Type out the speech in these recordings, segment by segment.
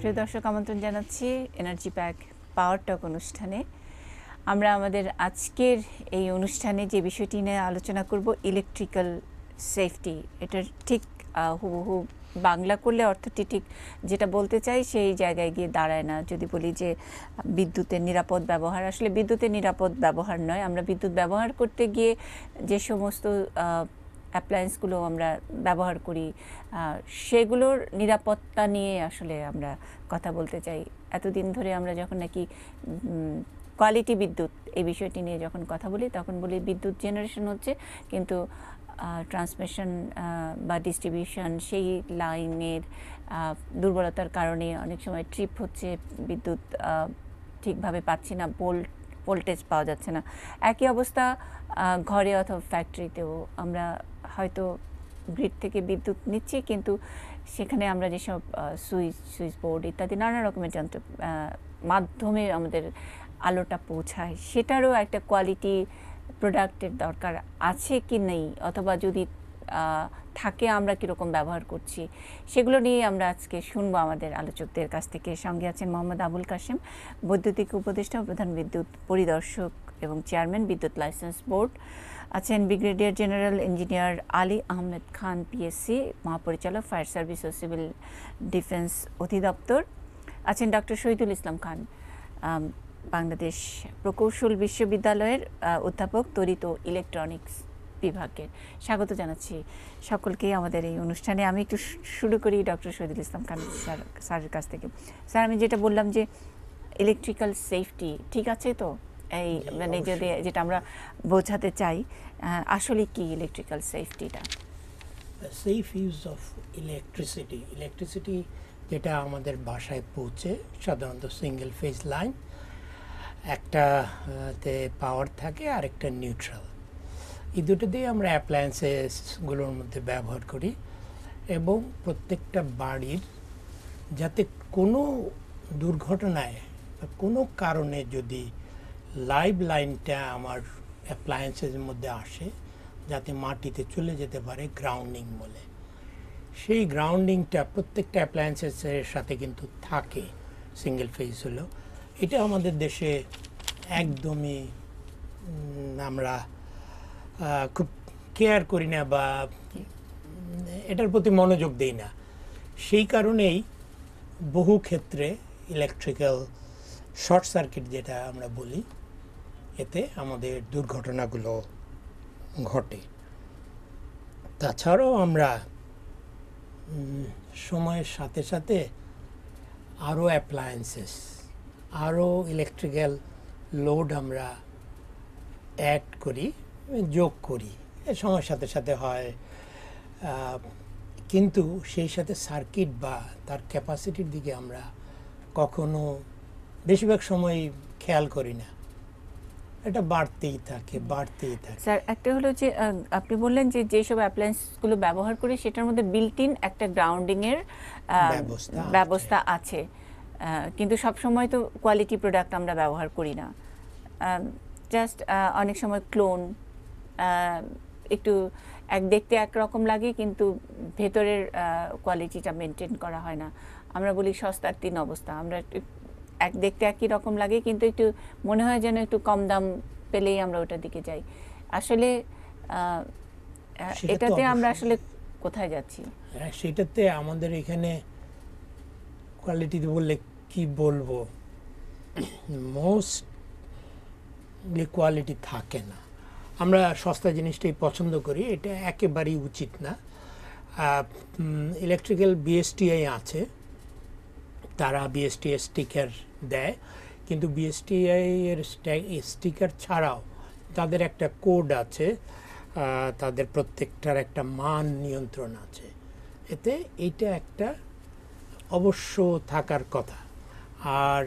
প্রিয় দর্শক আমন্ত্রণ জানাচ্ছি এনার্জি প্যাক পাওয়ার টক অনুষ্ঠানে আমরা আমাদের আজকের এই অনুষ্ঠানে যে বিষয়টি নিয়ে আলোচনা করব ইলেকট্রিক্যাল সেফটি এটার ঠিক হুবহু বাংলা করলে অর্থটি ঠিক যেটা বলতে চাই সেই জায়গায় গিয়ে দাঁড়ায় না যদি বলি যে বিদ্যুতের নিরাপদ ব্যবহার আসলে বিদ্যুতের নিরাপদ ব্যবহার নয় আমরা বিদ্যুৎ ব্যবহার করতে গিয়ে যে সমস্ত অ্যাপ্লায়েন্সগুলো আমরা ব্যবহার করি সেগুলোর নিরাপত্তা নিয়ে আসলে আমরা কথা বলতে চাই এতদিন ধরে আমরা যখন নাকি কোয়ালিটি বিদ্যুৎ এই বিষয়টি নিয়ে যখন কথা বলি তখন বলি বিদ্যুৎ জেনারেশন হচ্ছে কিন্তু ট্রান্সমিশন বা ডিস্ট্রিবিউশন সেই লাইনের দুর্বলতার কারণে অনেক সময় ট্রিপ হচ্ছে বিদ্যুৎ ঠিকভাবে পাচ্ছি না বোল্ট ভোল্টেজ পাওয়া যাচ্ছে না একই অবস্থা ঘরে অথবা ফ্যাক্টরিতেও আমরা হয়তো গ্রিড থেকে বিদ্যুৎ নিচ্ছি কিন্তু সেখানে আমরা যেসব সুইচ সুইচ বোর্ড ইত্যাদি নানা রকমের যন্ত্র মাধ্যমে আমাদের আলোটা পৌঁছায় সেটারও একটা কোয়ালিটি প্রোডাক্টের দরকার আছে কি নেই অথবা যদি থাকে আমরা কীরকম ব্যবহার করছি সেগুলো নিয়ে আমরা আজকে শুনবো আমাদের আলোচকদের কাছ থেকে সঙ্গে আছেন মোহাম্মদ আবুল কাশেম বৈদ্যুতিক উপদেষ্টা প্রধান বিদ্যুৎ পরিদর্শক এবং চেয়ারম্যান বিদ্যুৎ লাইসেন্স বোর্ড আছেন brigadier general engineer Ali Ahmed Khan PSC মহাপরিচালক ফায়ার সার্ভিস ও সিভিল ডিফেন্স অধিদপ্তর আছেন ডক্টর শহীদুল ইসলাম খান বাংলাদেশ প্রকৌশল বিশ্ববিদ্যালয়ের অধ্যাপক তড়িৎ ইলেকট্রনিক্স বিভাগের স্বাগত জানাচ্ছি সকলকে আমাদের এই অনুষ্ঠানে আমি একটু শুরু করি ডক্টর শহীদুল ইসলাম খান স্যার স্যারের কাছ থেকে স্যার আমি যেটা বললাম যে ইলেকট্রিক্যাল সেফটি ঠিক আছে তো এই মানে যদি যেটা আমরা বোঝাতে চাই আসলে কি ইলেকট্রিক্যাল সেফটিটা safe use of electricity electricity যেটা আমাদের বাসায় পৌঁছে সাধারণত সিঙ্গেল ফেজ লাইন একটাতে পাওয়ার থাকে আর একটা নিউট্রাল এই দুটো দিয়ে আমরা অ্যাপ্লায়েন্সেসগুলোর মধ্যে ব্যবহার করি এবং প্রত্যেকটা বাড়ির যাতে কোনো দুর্ঘটনায় কোনো কারণে যদি লাইভ লাইনটা আমার অ্যাপ্লায়েন্সের মধ্যে আসে যাতে মাটিতে চলে যেতে পারে গ্রাউন্ডিং বলে সেই গ্রাউন্ডিংটা প্রত্যেকটা অ্যাপ্লায়েন্সেসের সাথে কিন্তু থাকে সিঙ্গেল ফেজ হলো এটা আমাদের দেশে একদমই আমরা খুব কেয়ার করি না বা এটার প্রতি মনোযোগ দিই না সেই কারণেই বহু ক্ষেত্রে ইলেকট্রিক্যাল শর্ট সার্কিট যেটা আমরা বলি এতে আমাদের দুর্ঘটনাগুলো ঘটে তাছাড়াও আমরা সময়ের সাথে সাথে আরও অ্যাপ্লায়েন্সেস আরও ইলেকট্রিক্যাল লোড আমরা অ্যাড করি যোগ করি সময়ের সাথে সাথে হয় কিন্তু সেই সাথে সার্কিট বা তার ক্যাপাসিটির দিকে আমরা কখনো বেশিরভাগ সময় খেয়াল করি না এটা বাড়তেই থাকে বাড়তেই থাকে স্যার একটা হলো যে আপনি বললেন যে যেসব অ্যাপ্লায়েন্সগুলো ব্যবহার করি সেটার মধ্যে বিল্ট ইন একটা গ্রাউন্ডিংয়ের ব্যবস্থা আছে কিন্তু সব সময় তো কোয়ালিটি প্রোডাক্ট আমরা ব্যবহার করি না জাস্ট অনেক সময় ক্লোন একটু এক দেখতে একরকম লাগে কিন্তু ভেতরের কোয়ালিটিটা মেনটেন করা হয় না আমরা বলি সস্তার তিন অবস্থা আমরা এক দেখতে একই রকম লাগে কিন্তু একটু মনে হয় যেন একটু কম দাম পেলেই আমরা ওটার দিকে যাই আসলে এটাতে আমরা আসলে কোথায় যাচ্ছি হ্যাঁ সেটাতে আমাদের এখানে কোয়ালিটি বললে কি বলবো যে কোয়ালিটি থাকে না আমরা সস্তা জিনিসটাই পছন্দ করি এটা একেবারেই উচিত না ইলেকট্রিক্যাল বিএসটিআই আছে তারা বিএসটি স্টিকার দেয় কিন্তু বিএসটিআই এর স্টিকার ছাড়াও তাদের একটা কোড আছে তাদের প্রত্যেকটার একটা মান নিয়ন্ত্রণ আছে এতে এটা একটা অবশ্য থাকার কথা আর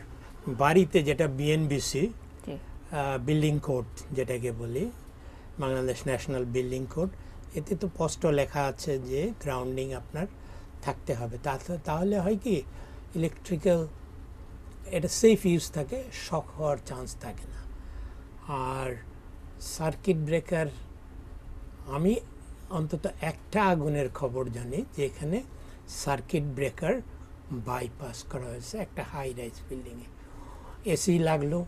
বাড়িতে যেটা বিএনবিসি বিল্ডিং কোড যেটাকে বলি বাংলাদেশ ন্যাশনাল বিল্ডিং কোড এতে তো স্পষ্ট লেখা আছে যে গ্রাউন্ডিং আপনার থাকতে হবে তাহলে হয় কি ইলেকট্রিক্যাল এটা সেফ ইউজ থাকে শক হওয়ার চান্স থাকে না আর সার্কিট ব্রেকার আমি অন্তত একটা আগুনের খবর জানি যেখানে সার্কিট ব্রেকার বাইপাস করা হয়েছে একটা হাই রাইজ বিল্ডিংয়ে এসি লাগলো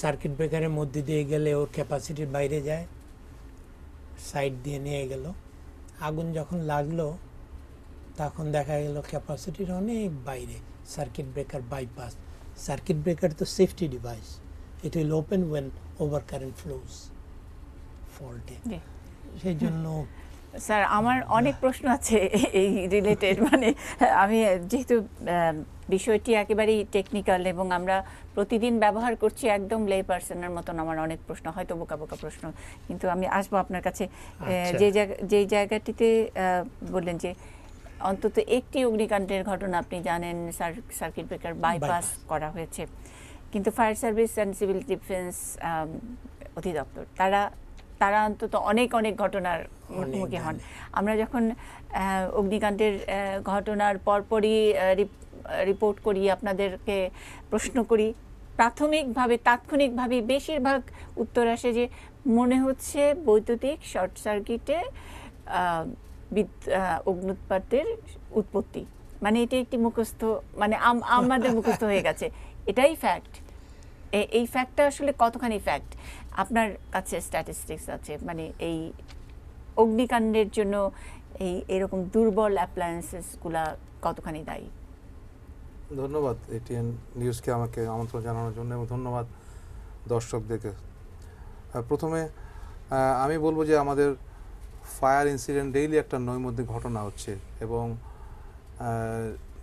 সার্কিট ব্রেকারের মধ্যে দিয়ে গেলে ওর ক্যাপাসিটির বাইরে যায় সাইড দিয়ে নিয়ে গেল আগুন যখন লাগলো তখন দেখা গেল ক্যাপাসিটির অনেক বাইরে circuit breaker bypass circuit breaker তো safety device it will open when over current flows ফল্টে সেই জন্য স্যার আমার অনেক প্রশ্ন আছে এই রিলেটেড মানে আমি যেহেতু বিষয়টি একেবারেই টেকনিক্যাল এবং আমরা প্রতিদিন ব্যবহার করছি একদম লে পার্সনের মতন আমার অনেক প্রশ্ন হয়তো বোকা বোকা প্রশ্ন কিন্তু আমি আসবো আপনার কাছে আচ্ছা। যে জায়গা যেই জায়গাটিতে বললেন যে অন্তত একটি অগ্নিকাণ্ডের ঘটনা আপনি জানেন সার্কিট ব্রেকার বাইপাস করা হয়েছে কিন্তু fire service and civil defence অধিদপ্তর তারা তারা অন্তত অনেক অনেক ঘটনার মুখোমুখি হন আমরা যখন অগ্নিকাণ্ডের ঘটনার পরপরই রিপোর্ট করি আপনাদেরকে প্রশ্ন করি প্রাথমিকভাবে তাৎক্ষণিকভাবে বেশিরভাগ উত্তর আসে যে মনে হচ্ছে বৈদ্যুতিক শর্ট সার্কিটে অগ্নুৎপাতের উৎপত্তি মানে এটি একটি মুখস্থ মানে আমাদের মুখস্থ হয়ে গেছে এটাই ফ্যাক্ট এই ফ্যাক্টটা আসলে কতখানি ফ্যাক্ট আপনার কাছে স্ট্যাটিস্টিক্স আছে মানে এই অগ্নিকাণ্ডের জন্য এই এরকম দুর্বল অ্যাপ্লায়েন্সেসগুলা কতখানি দায়ী ধন্যবাদ এটিএন নিউজকে আমাকে আমন্ত্রণ জানানোর জন্য এবং ধন্যবাদ দর্শকদেরকে প্রথমে আমি বলবো যে আমাদের ফায়ার ইনসিডেন্ট ডেইলি একটা নৈমধ্যে ঘটনা হচ্ছে এবং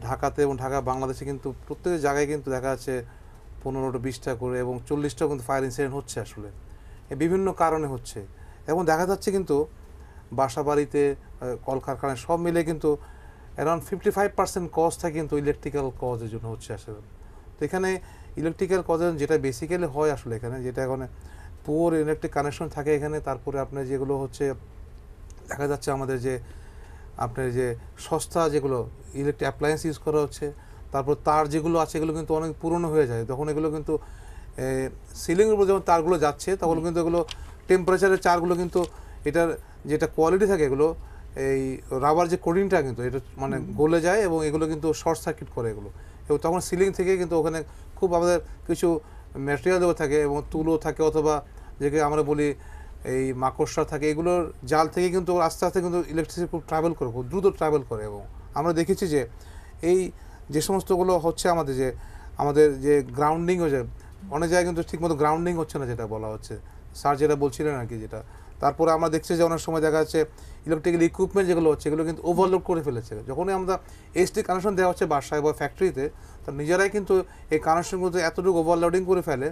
ঢাকাতে এবং ঢাকা বাংলাদেশে কিন্তু প্রত্যেক জায়গায় কিন্তু দেখা যাচ্ছে পনেরোটা বিশটা করে এবং চল্লিশটা কিন্তু ফায়ার ইনসিডেন্ট হচ্ছে আসলে বিভিন্ন কারণে হচ্ছে এবং দেখা যাচ্ছে কিন্তু বাসা বাড়িতে কলকারখানায় সব মিলে কিন্তু অ্যারাউন্ড ফিফটি ফাইভ পার্সেন্ট কজটা কিন্তু ইলেকট্রিক্যাল কজের জন্য হচ্ছে আসলে তো এখানে ইলেকট্রিক্যাল কজের যেটা বেসিক্যালি হয় আসলে এখানে যেটা এখানে পুয়ার ইলেকট্রিক কানেকশন থাকে এখানে তারপরে আপনার যেগুলো হচ্ছে দেখা যাচ্ছে আমাদের যে আপনার যে সস্তা যেগুলো ইলেকট্রিক অ্যাপ্লায়েন্স ইউজ করা হচ্ছে তারপর তার যেগুলো আছে এগুলো কিন্তু অনেক পুরনো হয়ে যায় তখন এগুলো কিন্তু সিলিংয়ের উপর যখন তারগুলো যাচ্ছে তখন কিন্তু এগুলো টেম্পারেচারের চারগুলো কিন্তু এটার যেটা কোয়ালিটি থাকে এগুলো এই রাবার যে কোডিংটা কিন্তু এটা মানে গলে যায় এবং এগুলো কিন্তু শর্ট সার্কিট করে এগুলো এবং তখন সিলিং থেকে কিন্তু ওখানে খুব আমাদের কিছু ম্যাটেরিয়াল দেওয়া থাকে এবং তুলো থাকে অথবা যেকে আমরা বলি এই মাকড়সা থাকে এগুলোর জাল থেকে কিন্তু আস্তে আস্তে কিন্তু ইলেকট্রিসিটি খুব ট্রাভেল করে খুব দ্রুত ট্রাভেল করে এবং আমরা দেখেছি যে এই যে সমস্তগুলো হচ্ছে আমাদের যে আমাদের যে গ্রাউন্ডিং হয়ে যায় অনেক জায়গায় কিন্তু ঠিকমতো গ্রাউন্ডিং হচ্ছে না যেটা বলা হচ্ছে স্যার যেটা বলছিলেন আর কি যেটা তারপরে আমরা দেখছি যে অনেক সময় দেখা যাচ্ছে ইলেকট্রিক্যাল ইকুইপমেন্ট যেগুলো হচ্ছে এগুলো কিন্তু ওভারলোড করে ফেলেছে যখনই আমরা এসটি কানেকশন দেওয়া হচ্ছে বাসায় বা ফ্যাক্টরিতে তার নিজেরাই কিন্তু এই কানেকশনগুলো এতটুকু ওভারলোডিং করে ফেলে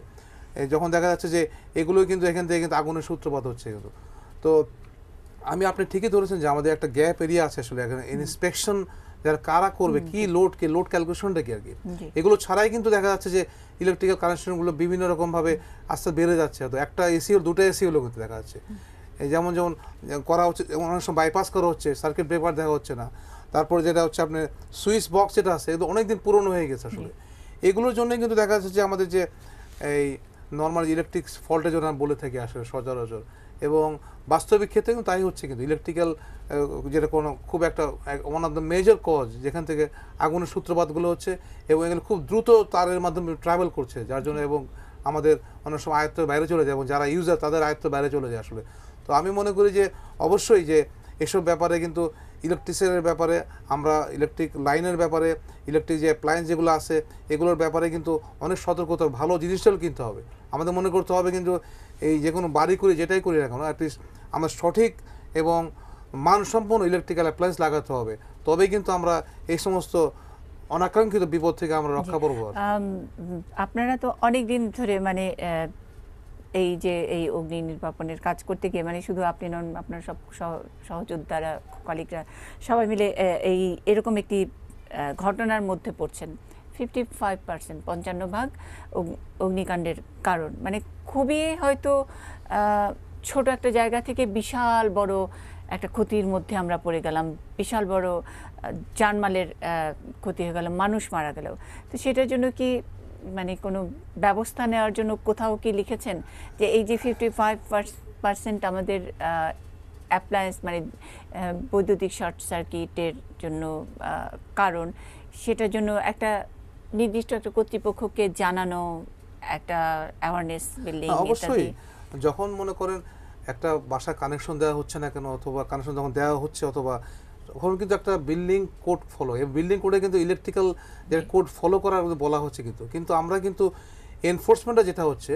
যখন দেখা যাচ্ছে যে এগুলোই কিন্তু এখান থেকে কিন্তু আগুনের সূত্রপাত হচ্ছে কিন্তু তো আমি আপনি ঠিকই ধরেছেন যে আমাদের একটা গ্যাপ এরিয়া আছে আসলে এখানে ইন্সপেকশন যারা কারা করবে কি লোড কে লোড ক্যালকুলেশনটা কি আর কি এগুলো ছাড়াই কিন্তু দেখা যাচ্ছে যে ইলেকট্রিক্যাল কানেকশনগুলো বিভিন্ন রকমভাবে আস্তে বেড়ে যাচ্ছে তো একটা এসি হল দুটো এসি হলো কিন্তু দেখা যাচ্ছে যেমন যেমন করা হচ্ছে অনেক সময় বাইপাস করা হচ্ছে সার্কিট ব্রেকার দেখা হচ্ছে না তারপর যেটা হচ্ছে আপনার সুইচ বক্স যেটা আছে এগুলো অনেকদিন পুরনো হয়ে গেছে আসলে এগুলোর জন্যই কিন্তু দেখা যাচ্ছে যে আমাদের যে এই নর্মাল ইলেকট্রিক ফল্টের জন্য বলে থাকি আসলে সচরাচর এবং বাস্তবিক ক্ষেত্রে কিন্তু তাই হচ্ছে কিন্তু ইলেকট্রিক্যাল যেটা কোনো খুব একটা one of the major cause যেখান থেকে আগুনের সূত্রপাতগুলো হচ্ছে এবং এগুলো খুব দ্রুত তারের মাধ্যমে ট্রাভেল করছে যার জন্য এবং আমাদের অনেক সময় আয়ত্ত বাইরে চলে যায় এবং যারা ইউজার তাদের আয়ত্ত বাইরে চলে যায় আসলে তো আমি মনে করি যে অবশ্যই যে এসব ব্যাপারে কিন্তু ইলেকট্রিসিয়ানের ব্যাপারে আমরা ইলেকট্রিক লাইনের ব্যাপারে ইলেকট্রিক যে অ্যাপ্লায়েন্স যেগুলো আছে এগুলোর ব্যাপারে কিন্তু অনেক সতর্কতা ভালো জিনিসটাও কিনতে হবে আমাদের মনে করতে হবে কিন্তু এই যে কোনো বাড়ি করে যেটাই করি না কেন অ্যাটলিস্ট আমরা সঠিক এবং মানসম্পন্ন ইলেকট্রিক্যাল অ্যাপ্লায়েন্স লাগাতে হবে তবেই কিন্তু আমরা এই সমস্ত অনাকাঙ্ক্ষিত বিপদ থেকে আমরা রক্ষা করবো আপনারা তো অনেক দিন ধরে মানে এই যে এই অগ্নি নির্বাপনের কাজ করতে গিয়ে মানে শুধু আপনি নন আপনার সব সহযোদ্ধারা কলিগরা সবাই মিলে এই এরকম একটি ঘটনার মধ্যে পড়ছেন ফিফটি ফাইভ পার্সেন্ট পঞ্চান্ন ভাগ অগ্নিকাণ্ডের কারণ মানে খুবই হয়তো ছোট একটা জায়গা থেকে বিশাল বড় একটা ক্ষতির মধ্যে আমরা পড়ে গেলাম বিশাল বড় জানমালের ক্ষতি হয়ে গেল মানুষ মারা গেল তো সেটার জন্য কি মানে কোনো ব্যবস্থা নেওয়ার জন্য কোথাও কি লিখেছেন যে এই যে ফিফটি ফাইভ পার্সেন্ট আমাদের অ্যাপ্লায়েন্স মানে বৈদ্যুতিক শর্ট সার্কিটের জন্য কারণ সেটার জন্য একটা নির্দিষ্ট একটা কর্তৃপক্ষকে জানানো একটা অ্যাওয়ারনেস বিল্ডিং অবশ্যই যখন মনে করেন একটা বাসা কানেকশন দেওয়া হচ্ছে না কেন অথবা কানেকশন যখন দেওয়া হচ্ছে অথবা তখন কিন্তু একটা বিল্ডিং কোড ফলো এই বিল্ডিং কোডে কিন্তু ইলেকট্রিক্যাল যে কোড ফলো করার বলা হচ্ছে কিন্তু কিন্তু আমরা কিন্তু এনফোর্সমেন্টটা যেটা হচ্ছে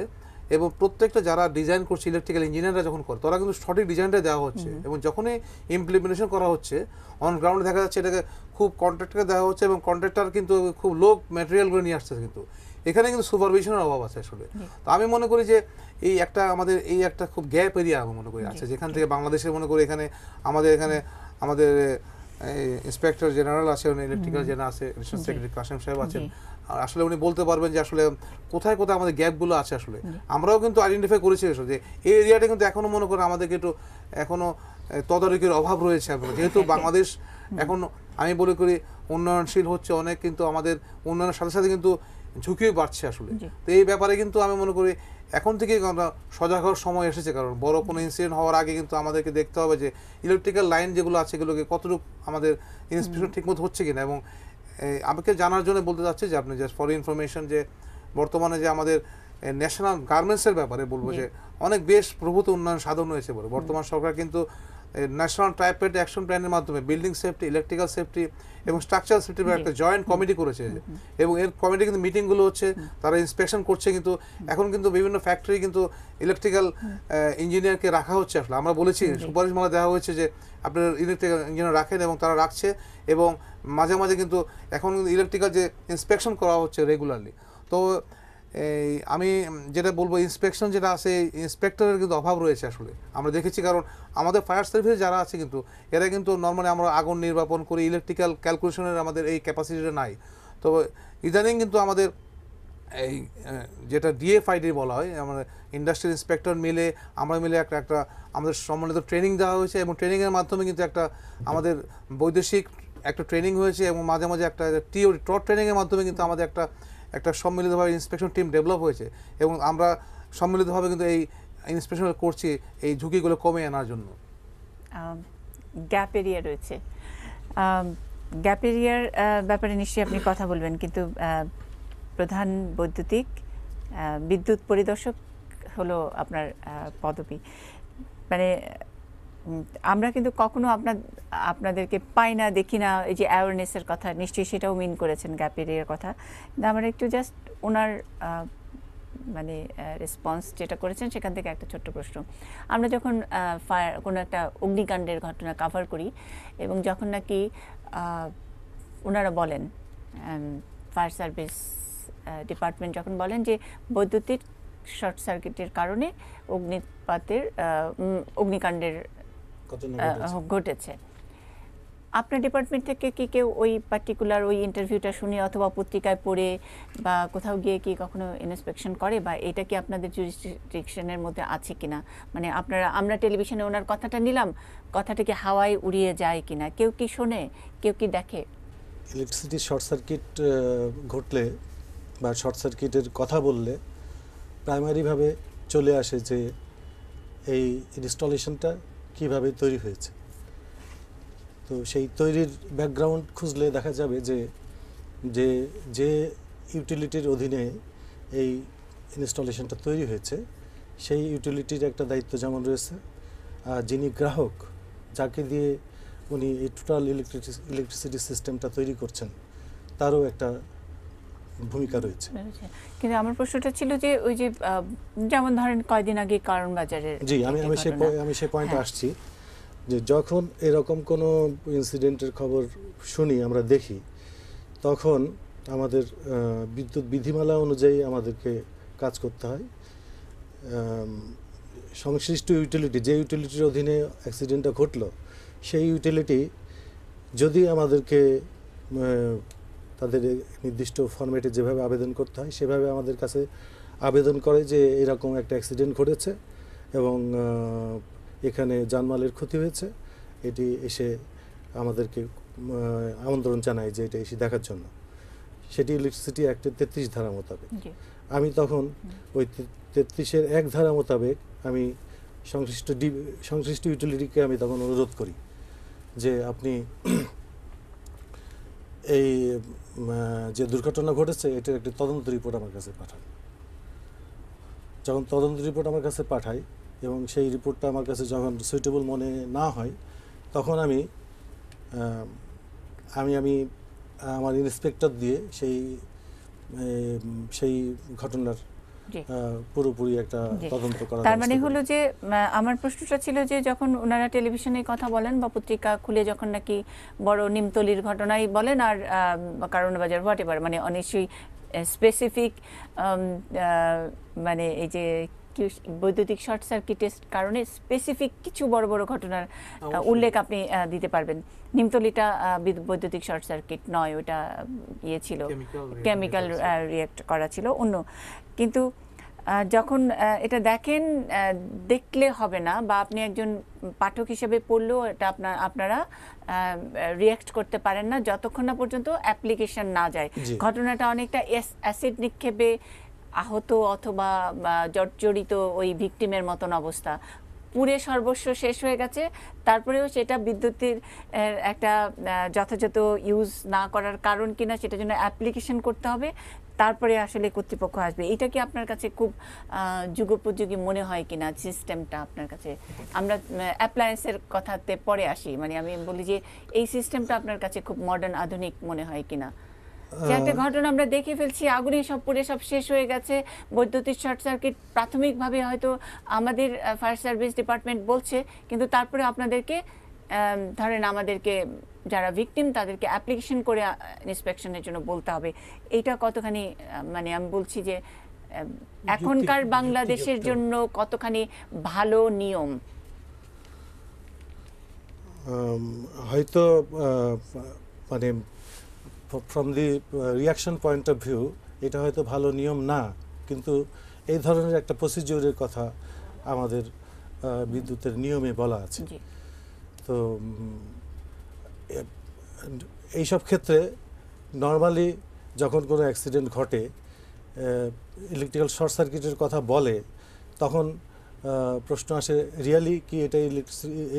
এবং প্রত্যেকটা যারা ডিজাইন করছে ইলেকট্রিক্যাল ইঞ্জিনিয়াররা যখন করে তারা কিন্তু সঠিক ডিজাইনটা দেওয়া হচ্ছে এবং যখনই ইমপ্লিমেন্টেশন করা হচ্ছে অন গ্রাউন্ডে দেখা যাচ্ছে এটাকে খুব কন্ট্রাক্টরকে দেওয়া হচ্ছে এবং কন্ট্রাক্টর কিন্তু খুব লো ম্যাটেরিয়ালগুলো নিয়ে আসছে কিন্তু এখানে কিন্তু সুপারভিশনের অভাব আছে আসলে তো আমি মনে করি যে এই একটা আমাদের এই একটা খুব গ্যাপ এরিয়া আমি মনে করি আছে যেখান থেকে বাংলাদেশের মনে করি এখানে আমাদের এখানে আমাদের ইন্সপেক্টর জেনারেল আছে ইলেকট্রিক্যাল জেনারেল আছে সেক্রেটারি কাশেম সাহেব আছেন আসলে উনি বলতে পারবেন যে আসলে কোথায় কোথায় আমাদের গ্যাপগুলো আছে আসলে আমরাও কিন্তু আইডেন্টিফাই করেছি আসলে যে এই এরিয়াটা কিন্তু এখনও মনে করেন আমাদেরকে একটু এখনও তদারকির অভাব রয়েছে যেহেতু বাংলাদেশ এখন আমি বলে করি উন্নয়নশীল হচ্ছে অনেক কিন্তু আমাদের উন্নয়নের সাথে সাথে কিন্তু ঝুঁকিও বাড়ছে আসলে তো এই ব্যাপারে কিন্তু আমি মনে করি এখন থেকে আমরা সজাগ হওয়ার সময় এসেছে কারণ বড় কোনো ইনসিডেন্ট হওয়ার আগে কিন্তু আমাদেরকে দেখতে হবে যে ইলেকট্রিক্যাল লাইন যেগুলো আছে এগুলোকে কতটুকু আমাদের ইন্সপেকশন ঠিকমতো হচ্ছে কিনা এবং আমাকে জানার জন্য বলতে চাচ্ছি যে আপনি জাস্ট ফর ইনফরমেশন যে বর্তমানে যে আমাদের ন্যাশনাল গার্মেন্টসের ব্যাপারে বলবো যে অনেক বেশ প্রভূত উন্নয়ন সাধন হয়েছে বলে বর্তমান সরকার কিন্তু ন্যাশনাল ট্রাইপেড অ্যাকশন প্ল্যানের মাধ্যমে বিল্ডিং সেফটি ইলেকট্রিক্যাল সেফটি এবং স্ট্রাকচারাল সেফটি একটা জয়েন্ট কমিটি করেছে এবং এর কমিটি কিন্তু মিটিংগুলো হচ্ছে তারা ইন্সপেকশন করছে কিন্তু এখন কিন্তু বিভিন্ন ফ্যাক্টরি কিন্তু ইলেকট্রিক্যাল ইঞ্জিনিয়ারকে রাখা হচ্ছে আসলে আমরা বলেছি সুপারিশ মালা দেওয়া হয়েছে যে আপনার ইলেকট্রিক্যাল ইঞ্জিনিয়ার রাখেন এবং তারা রাখছে এবং মাঝে মাঝে কিন্তু এখন ইলেকট্রিক্যাল যে ইন্সপেকশন করা হচ্ছে রেগুলারলি তো এই আমি যেটা বলবো ইন্সপেকশন যেটা আছে ইন্সপেক্টরের কিন্তু অভাব রয়েছে আসলে আমরা দেখেছি কারণ আমাদের ফায়ার সার্ভিস যারা আছে কিন্তু এরা কিন্তু নর্মালি আমরা আগুন নির্বাপন করি ইলেকট্রিক্যাল ক্যালকুলেশনের আমাদের এই ক্যাপাসিটিটা নাই তো ইদানিং কিন্তু আমাদের এই যেটা ডিএফআইডি বলা হয় আমাদের ইন্ডাস্ট্রিয়াল ইন্সপেক্টর মিলে আমরা মিলে একটা একটা আমাদের সম্মানিত ট্রেনিং দেওয়া হয়েছে এবং ট্রেনিংয়ের মাধ্যমে কিন্তু একটা আমাদের বৈদেশিক একটা ট্রেনিং হয়েছে এবং মাঝে মাঝে একটা টিওরি ট্রট ট্রেনিংয়ের মাধ্যমে কিন্তু আমাদের একটা একটা সম্মিলিতভাবে ইন্সপেকশন টিম ডেভেলপ হয়েছে এবং আমরা সম্মিলিতভাবে কিন্তু এই ইন্সপেকশন করছি এই ঝুঁকিগুলো কমে আনার জন্য গ্যাপ এরিয়া রয়েছে গ্যাপ এরিয়ার ব্যাপারে নিশ্চয়ই আপনি কথা বলবেন কিন্তু প্রধান বৈদ্যুতিক বিদ্যুৎ পরিদর্শক হলো আপনার পদবি মানে আমরা কিন্তু কখনো আপনার আপনাদেরকে পাই না দেখি না এই যে অ্যাওয়ারনেসের কথা নিশ্চয়ই সেটাও মিন করেছেন গ্যাপেরিয়ার কথা কিন্তু আমরা একটু জাস্ট ওনার মানে রেসপন্স যেটা করেছেন সেখান থেকে একটা ছোট্ট প্রশ্ন আমরা যখন ফায়ার কোনো একটা অগ্নিকাণ্ডের ঘটনা কাভার করি এবং যখন নাকি ওনারা বলেন ফায়ার সার্ভিস ডিপার্টমেন্ট যখন বলেন যে বৈদ্যুতিক শর্ট সার্কিটের কারণে অগ্নিপাতের অগ্নিকাণ্ডের ঘটেছে আপনার ডিপার্টমেন্ট থেকে কি কেউ ওই পার্টিকুলার ওই ইন্টারভিউটা শুনে অথবা পত্রিকায় পড়ে বা কোথাও গিয়ে কি কখনো ইন্সপেকশন করে বা এটা কি আপনাদের জুরিস্ট্রিকশনের মধ্যে আছে কিনা মানে আপনারা আমরা টেলিভিশনে ওনার কথাটা নিলাম কথাটা কি হাওয়ায় উড়িয়ে যায় কিনা কেউ কি শোনে কেউ কি দেখে ইলেকট্রিসিটি শর্ট সার্কিট ঘটলে বা শর্ট সার্কিটের কথা বললে প্রাইমারিভাবে চলে আসে যে এই ইনস্টলেশনটা কিভাবে তৈরি হয়েছে তো সেই তৈরির ব্যাকগ্রাউন্ড খুঁজলে দেখা যাবে যে যে যে ইউটিলিটির অধীনে এই ইনস্টলেশনটা তৈরি হয়েছে সেই ইউটিলিটির একটা দায়িত্ব যেমন রয়েছে আর যিনি গ্রাহক যাকে দিয়ে উনি এই টোটাল ইলেকট্রিসিটি ইলেকট্রিসিটি সিস্টেমটা তৈরি করছেন তারও একটা ভূমিকা রয়েছে কিন্তু আমার প্রশ্নটা ছিল যে ওই যে যেমন ধরেন কয়দিন আগে কারণ বাজারের জি আমি আমি সে আমি সে পয়েন্টে হ্যাঁ। আসছি যে যখন এরকম কোনো ইনসিডেন্টের খবর শুনি আমরা দেখি তখন আমাদের বিদ্যুৎ বিধিমালা অনুযায়ী আমাদেরকে কাজ করতে হয় সংশ্লিষ্ট ইউটিলিটি যে ইউটিলিটির অধীনে অ্যাক্সিডেন্টটা ঘটলো সেই ইউটিলিটি যদি আমাদেরকে তাদের নির্দিষ্ট ফর্মেটে যেভাবে আবেদন করতে হয় সেভাবে আমাদের কাছে আবেদন করে যে এরকম একটা অ্যাক্সিডেন্ট ঘটেছে এবং এখানে জানমালের ক্ষতি হয়েছে এটি এসে আমাদেরকে আমন্ত্রণ জানায় যে এটা এসে দেখার জন্য সেটি ইলেকট্রিসিটি অ্যাক্টের তেত্রিশ ধারা মোতাবেক আমি তখন ওই তেত্রিশের এক ধারা মোতাবেক আমি সংশ্লিষ্ট ডি সংশ্লিষ্ট ইউটিলিটিকে আমি তখন অনুরোধ করি যে আপনি এই যে দুর্ঘটনা ঘটেছে এটার একটি তদন্ত রিপোর্ট আমার কাছে পাঠান যখন তদন্ত রিপোর্ট আমার কাছে পাঠাই এবং সেই রিপোর্টটা আমার কাছে যখন সুইটেবল মনে না হয় তখন আমি আমি আমি আমার ইন্সপেক্টর দিয়ে সেই সেই ঘটনার পুরোপুরি একটা তদন্ত করা তার মানে হলো যে আমার প্রশ্নটা ছিল যে যখন ওনারা টেলিভিশনে কথা বলেন বা পত্রিকা খুলে যখন নাকি বড় নিমতলির ঘটনাই বলেন আর কারণ বাজার হোয়াট এভার মানে অনেকই স্পেসিফিক মানে এই যে বৈদ্যুতিক শর্ট সার্কিটের কারণে স্পেসিফিক কিছু বড় বড় ঘটনার উল্লেখ আপনি দিতে পারবেন নিমতলিটা বৈদ্যুতিক শর্ট সার্কিট নয় ওটা ইয়ে ছিল কেমিক্যাল রিয়াক্ট করা ছিল অন্য কিন্তু যখন এটা দেখেন দেখলে হবে না বা আপনি একজন পাঠক হিসেবে পড়লেও এটা আপনার আপনারা রিয়াক্ট করতে পারেন না যতক্ষণ না পর্যন্ত অ্যাপ্লিকেশন না যায় ঘটনাটা অনেকটা অ্যাসিড নিক্ষেপে আহত অথবা জর্জরিত ওই ভিকটিমের মতন অবস্থা পুরে সর্বস্ব শেষ হয়ে গেছে তারপরেও সেটা বিদ্যুতের একটা যথাযথ ইউজ না করার কারণ কিনা সেটার জন্য অ্যাপ্লিকেশন করতে হবে তারপরে আসলে কর্তৃপক্ষ আসবে এটা কি আপনার কাছে খুব যুগোপযোগী মনে হয় কিনা সিস্টেমটা আপনার কাছে আমরা অ্যাপ্লায়েন্সের কথাতে পরে আসি মানে আমি বলি যে এই সিস্টেমটা আপনার কাছে খুব মডার্ন আধুনিক মনে হয় কিনা যে একটা ঘটনা আমরা দেখে ফেলছি আগুনে সব পুড়ে সব শেষ হয়ে গেছে বৈদ্যুতিক শর্ট সার্কিট প্রাথমিকভাবে হয়তো আমাদের ফায়ার সার্ভিস ডিপার্টমেন্ট বলছে কিন্তু তারপরে আপনাদেরকে ধরেন আমাদেরকে যারা ভিকটিম তাদেরকে অ্যাপ্লিকেশন করে ইন্সপেকশনের জন্য বলতে হবে এটা কতখানি মানে আমি বলছি যে এখনকার বাংলাদেশের জন্য কতখানি ভালো নিয়ম হয়তো মানে from the reaction point of view এটা হয়তো ভালো নিয়ম না কিন্তু এই ধরনের একটা প্রসিজিওরের কথা আমাদের বিদ্যুতের নিয়মে বলা আছে তো এইসব ক্ষেত্রে নর্মালি যখন কোনো অ্যাক্সিডেন্ট ঘটে ইলেকট্রিক্যাল শর্ট সার্কিটের কথা বলে তখন প্রশ্ন আসে রিয়ালি কি এটা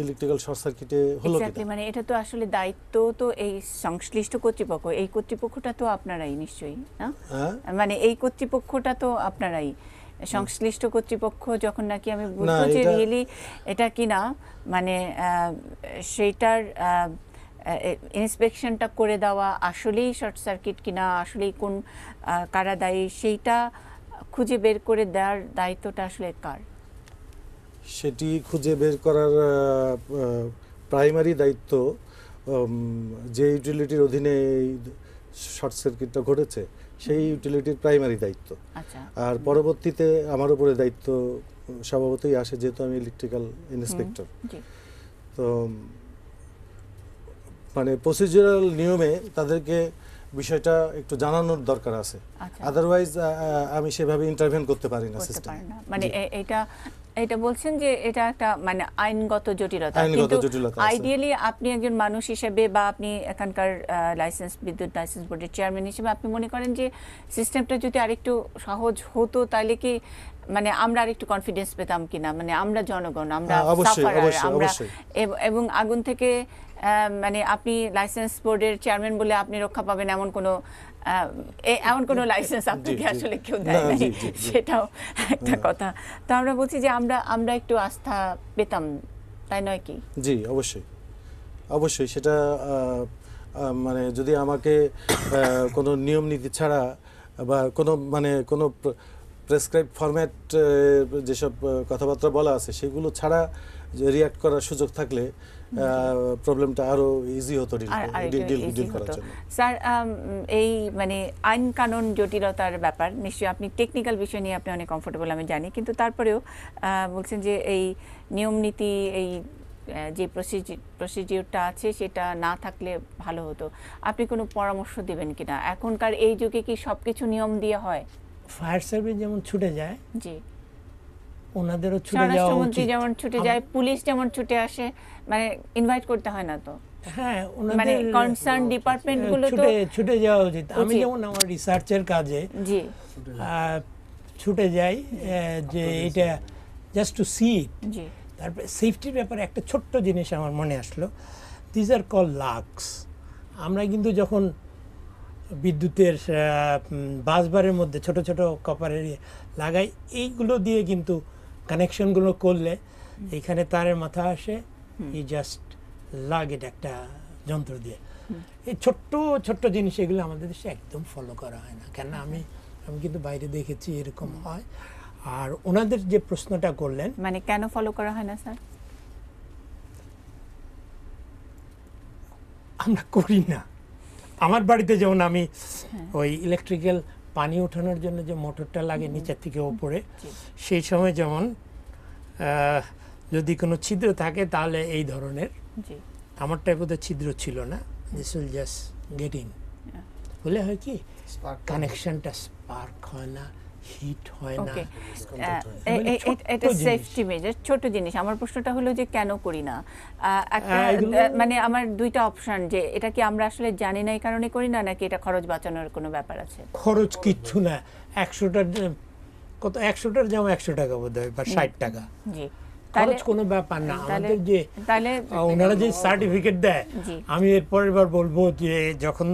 ইলেকট্রিক্যাল শর্ট সার্কিটে হলো মানে এটা তো আসলে দায়িত্ব তো এই সংশ্লিষ্ট কর্তৃপক্ষ এই কর্তৃপক্ষটা তো আপনারাই নিশ্চয়ই না হ্যাঁ। মানে এই কর্তৃপক্ষটা তো আপনারাই সংশ্লিষ্ট কর্তৃপক্ষ যখন নাকি আমি বুঝবো যে রিয়েলি এটা কিনা মানে সেইটার ইন্সপেকশনটা করে দেওয়া আসলেই শর্ট সার্কিট কিনা আসলেই কোন কারা দায়ী সেইটা খুঁজে বের করে দেওয়ার দায়িত্বটা আসলে কার সেটি খুঁজে বের করার প্রাইমারি দায়িত্ব যে ইউটিলিটির অধীনে এই শর্ট সার্কিটটা ঘটেছে সেই ইউটিলিটির প্রাইমারি দায়িত্ব আচ্ছা। আর পরবর্তীতে আমার উপরে দায়িত্ব স্বভাবতই আসে যেহেতু আমি ইলেকট্রিক্যাল ইন্সপেক্টর তো মানে প্রসিজারাল নিয়মে তাদেরকে বিষয়টা একটু জানানোর দরকার আছে আদারওয়াইজ আচ্ছা। আমি সেভাবে ইন্টারভেন করতে পারি না সিস্টেম মানে এটা এটা বলছেন যে এটা একটা মানে আইনগত জটিলতা কিন্তু আইডিয়ালি আপনি একজন মানুষ হিসেবে বা আপনি এখানকার লাইসেন্স বিদ্যুৎ লাইসেন্স বোর্ডের চেয়ারম্যান হিসেবে আপনি মনে করেন যে সিস্টেমটা যদি আরেকটু সহজ হতো তাহলে কি মানে আমরা আরেকটু কনফিডেন্স পেতাম কিনা মানে আমরা জনগণ আমরা হ্যাঁ, আমরা এবং আগুন থেকে মানে আপনি লাইসেন্স বোর্ডের চেয়ারম্যান বলে আপনি রক্ষা পাবেন এমন কোনো এমন কোনো লাইসেন্স আপনাকে আসলে কেউ দেয় নাই সেটাও একটা হ্যাঁ। কথা তো আমরা বলছি যে আমরা আমরা একটু আস্থা পেতাম তাই নয় কি জি অবশ্যই অবশ্যই সেটা মানে যদি আমাকে কোনো নিয়ম নীতি ছাড়া বা কোনো মানে কোনো প্রেসক্রাইব ফরম্যাট যেসব কথাবার্তা বলা আছে সেগুলো ছাড়া রিয়্যাক্ট করার সুযোগ থাকলে প্রবলেমটা আরো ইজি হতো ডিল ডিল করার জন্য স্যার এই মানে আইন কানুন জটিলতার ব্যাপার নিশ্চয়ই আপনি টেকনিক্যাল বিষয় নিয়ে আপনি অনেক কমফোর্টেবল আমি জানি কিন্তু তারপরেও বলছেন যে এই নিয়ম নীতি এই যে প্রসিডিউরটা আছে সেটা না থাকলে ভালো হতো আপনি কোনো পরামর্শ দিবেন কিনা এখনকার এই যুগে কি সব কিছু নিয়ম দিয়ে হয় ফায়ার সার্ভিস যেমন ছুটে যায় জি ওনাদেরও ছুটে যাওয়া উচিত যেমন ছুটে যায় পুলিশ যেমন ছুটে আসে মানে ইনভাইট করতে হয় না তো হ্যাঁ কনসার্ন ডিপার্টমেন্ট গুলো ছুটে যাওয়া উচিত আমি যেমন আমার রিসার্চের কাজে জি ছুটে যাই যে এটা জাস্ট টু সি জি তারপরে সেফটির ব্যাপারে একটা ছোট্ট জিনিস আমার মনে আসলো দিজ আর কল লাক্স আমরা কিন্তু যখন বিদ্যুতের বাসবারের মধ্যে ছোট ছোট কপারের ইয়ে লাগাই এইগুলো দিয়ে কিন্তু কানেকশনগুলো করলে এখানে তারের মাথা আসে ই জাস্ট লাগে এটা একটা যন্ত্র দিয়ে এই ছোট্ট ছোট্ট জিনিস এগুলো আমাদের দেশে একদম ফলো করা হয় না কেননা আমি আমি কিন্তু বাইরে দেখেছি এরকম হয় আর ওনাদের যে প্রশ্নটা করলেন মানে কেন ফলো করা হয় না স্যার আমরা করি না আমার বাড়িতে যেমন আমি হ্যাঁ। ওই ইলেকট্রিক্যাল পানি ওঠানোর জন্য যে মোটরটা লাগে নিচের থেকে ওপরে সেই সময় যেমন যদি কোনো ছিদ্র থাকে তাহলে এই ধরনের আমারটায় বোধহয় ছিদ্র ছিল না this will just get in হলে হয় কি কানেকশনটা স্পার্ক হয় না হিট হয় না মানে এটা সেফটি মেজার ছোট জিনিস আমার প্রশ্নটা হলো যে কেন করি না হ্যাঁ, মানে আমার দুইটা অপশন যে এটা কি আমরা আসলে জানি না এই কারণে করি না নাকি এটা খরচ বাঁচানোর কোনো ব্যাপার আছে খরচ কিচ্ছু না একশোটা কত একশোটার যেমন একশো টাকা বোধ হয় বা ষাট টাকা জি খরচ কোনো ব্যাপার না আমাদের যে ওনারা যে সার্টিফিকেট দেয় আমি এরপরের বার বলবো যে যখন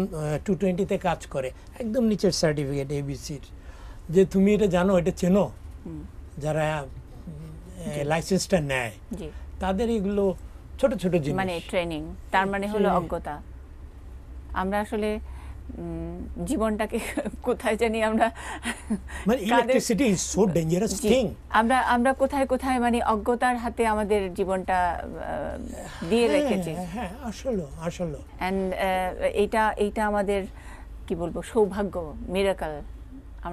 টু টোয়েন্টিতে কাজ করে একদম নিচের সার্টিফিকেট এবিসির যে তুমি এটা জানো এটা চেনো যারা লাইসেন্সটা নেয় তাদের এগুলো ছোট ছোট জিনিস মানে ট্রেনিং তার মানে হলো অজ্ঞতা আমরা আসলে জীবনটাকে কোথায় জানি আমরা মানে electricity is so dangerous thing আমরা আমরা কোথায় কোথায় মানে অজ্ঞতার হাতে আমাদের জীবনটা দিয়ে হ্যাঁ, রেখেছি হ্যাঁ আসলে আসলে এন্ড এটা এটা আমাদের কি বলবো সৌভাগ্য মিরাকল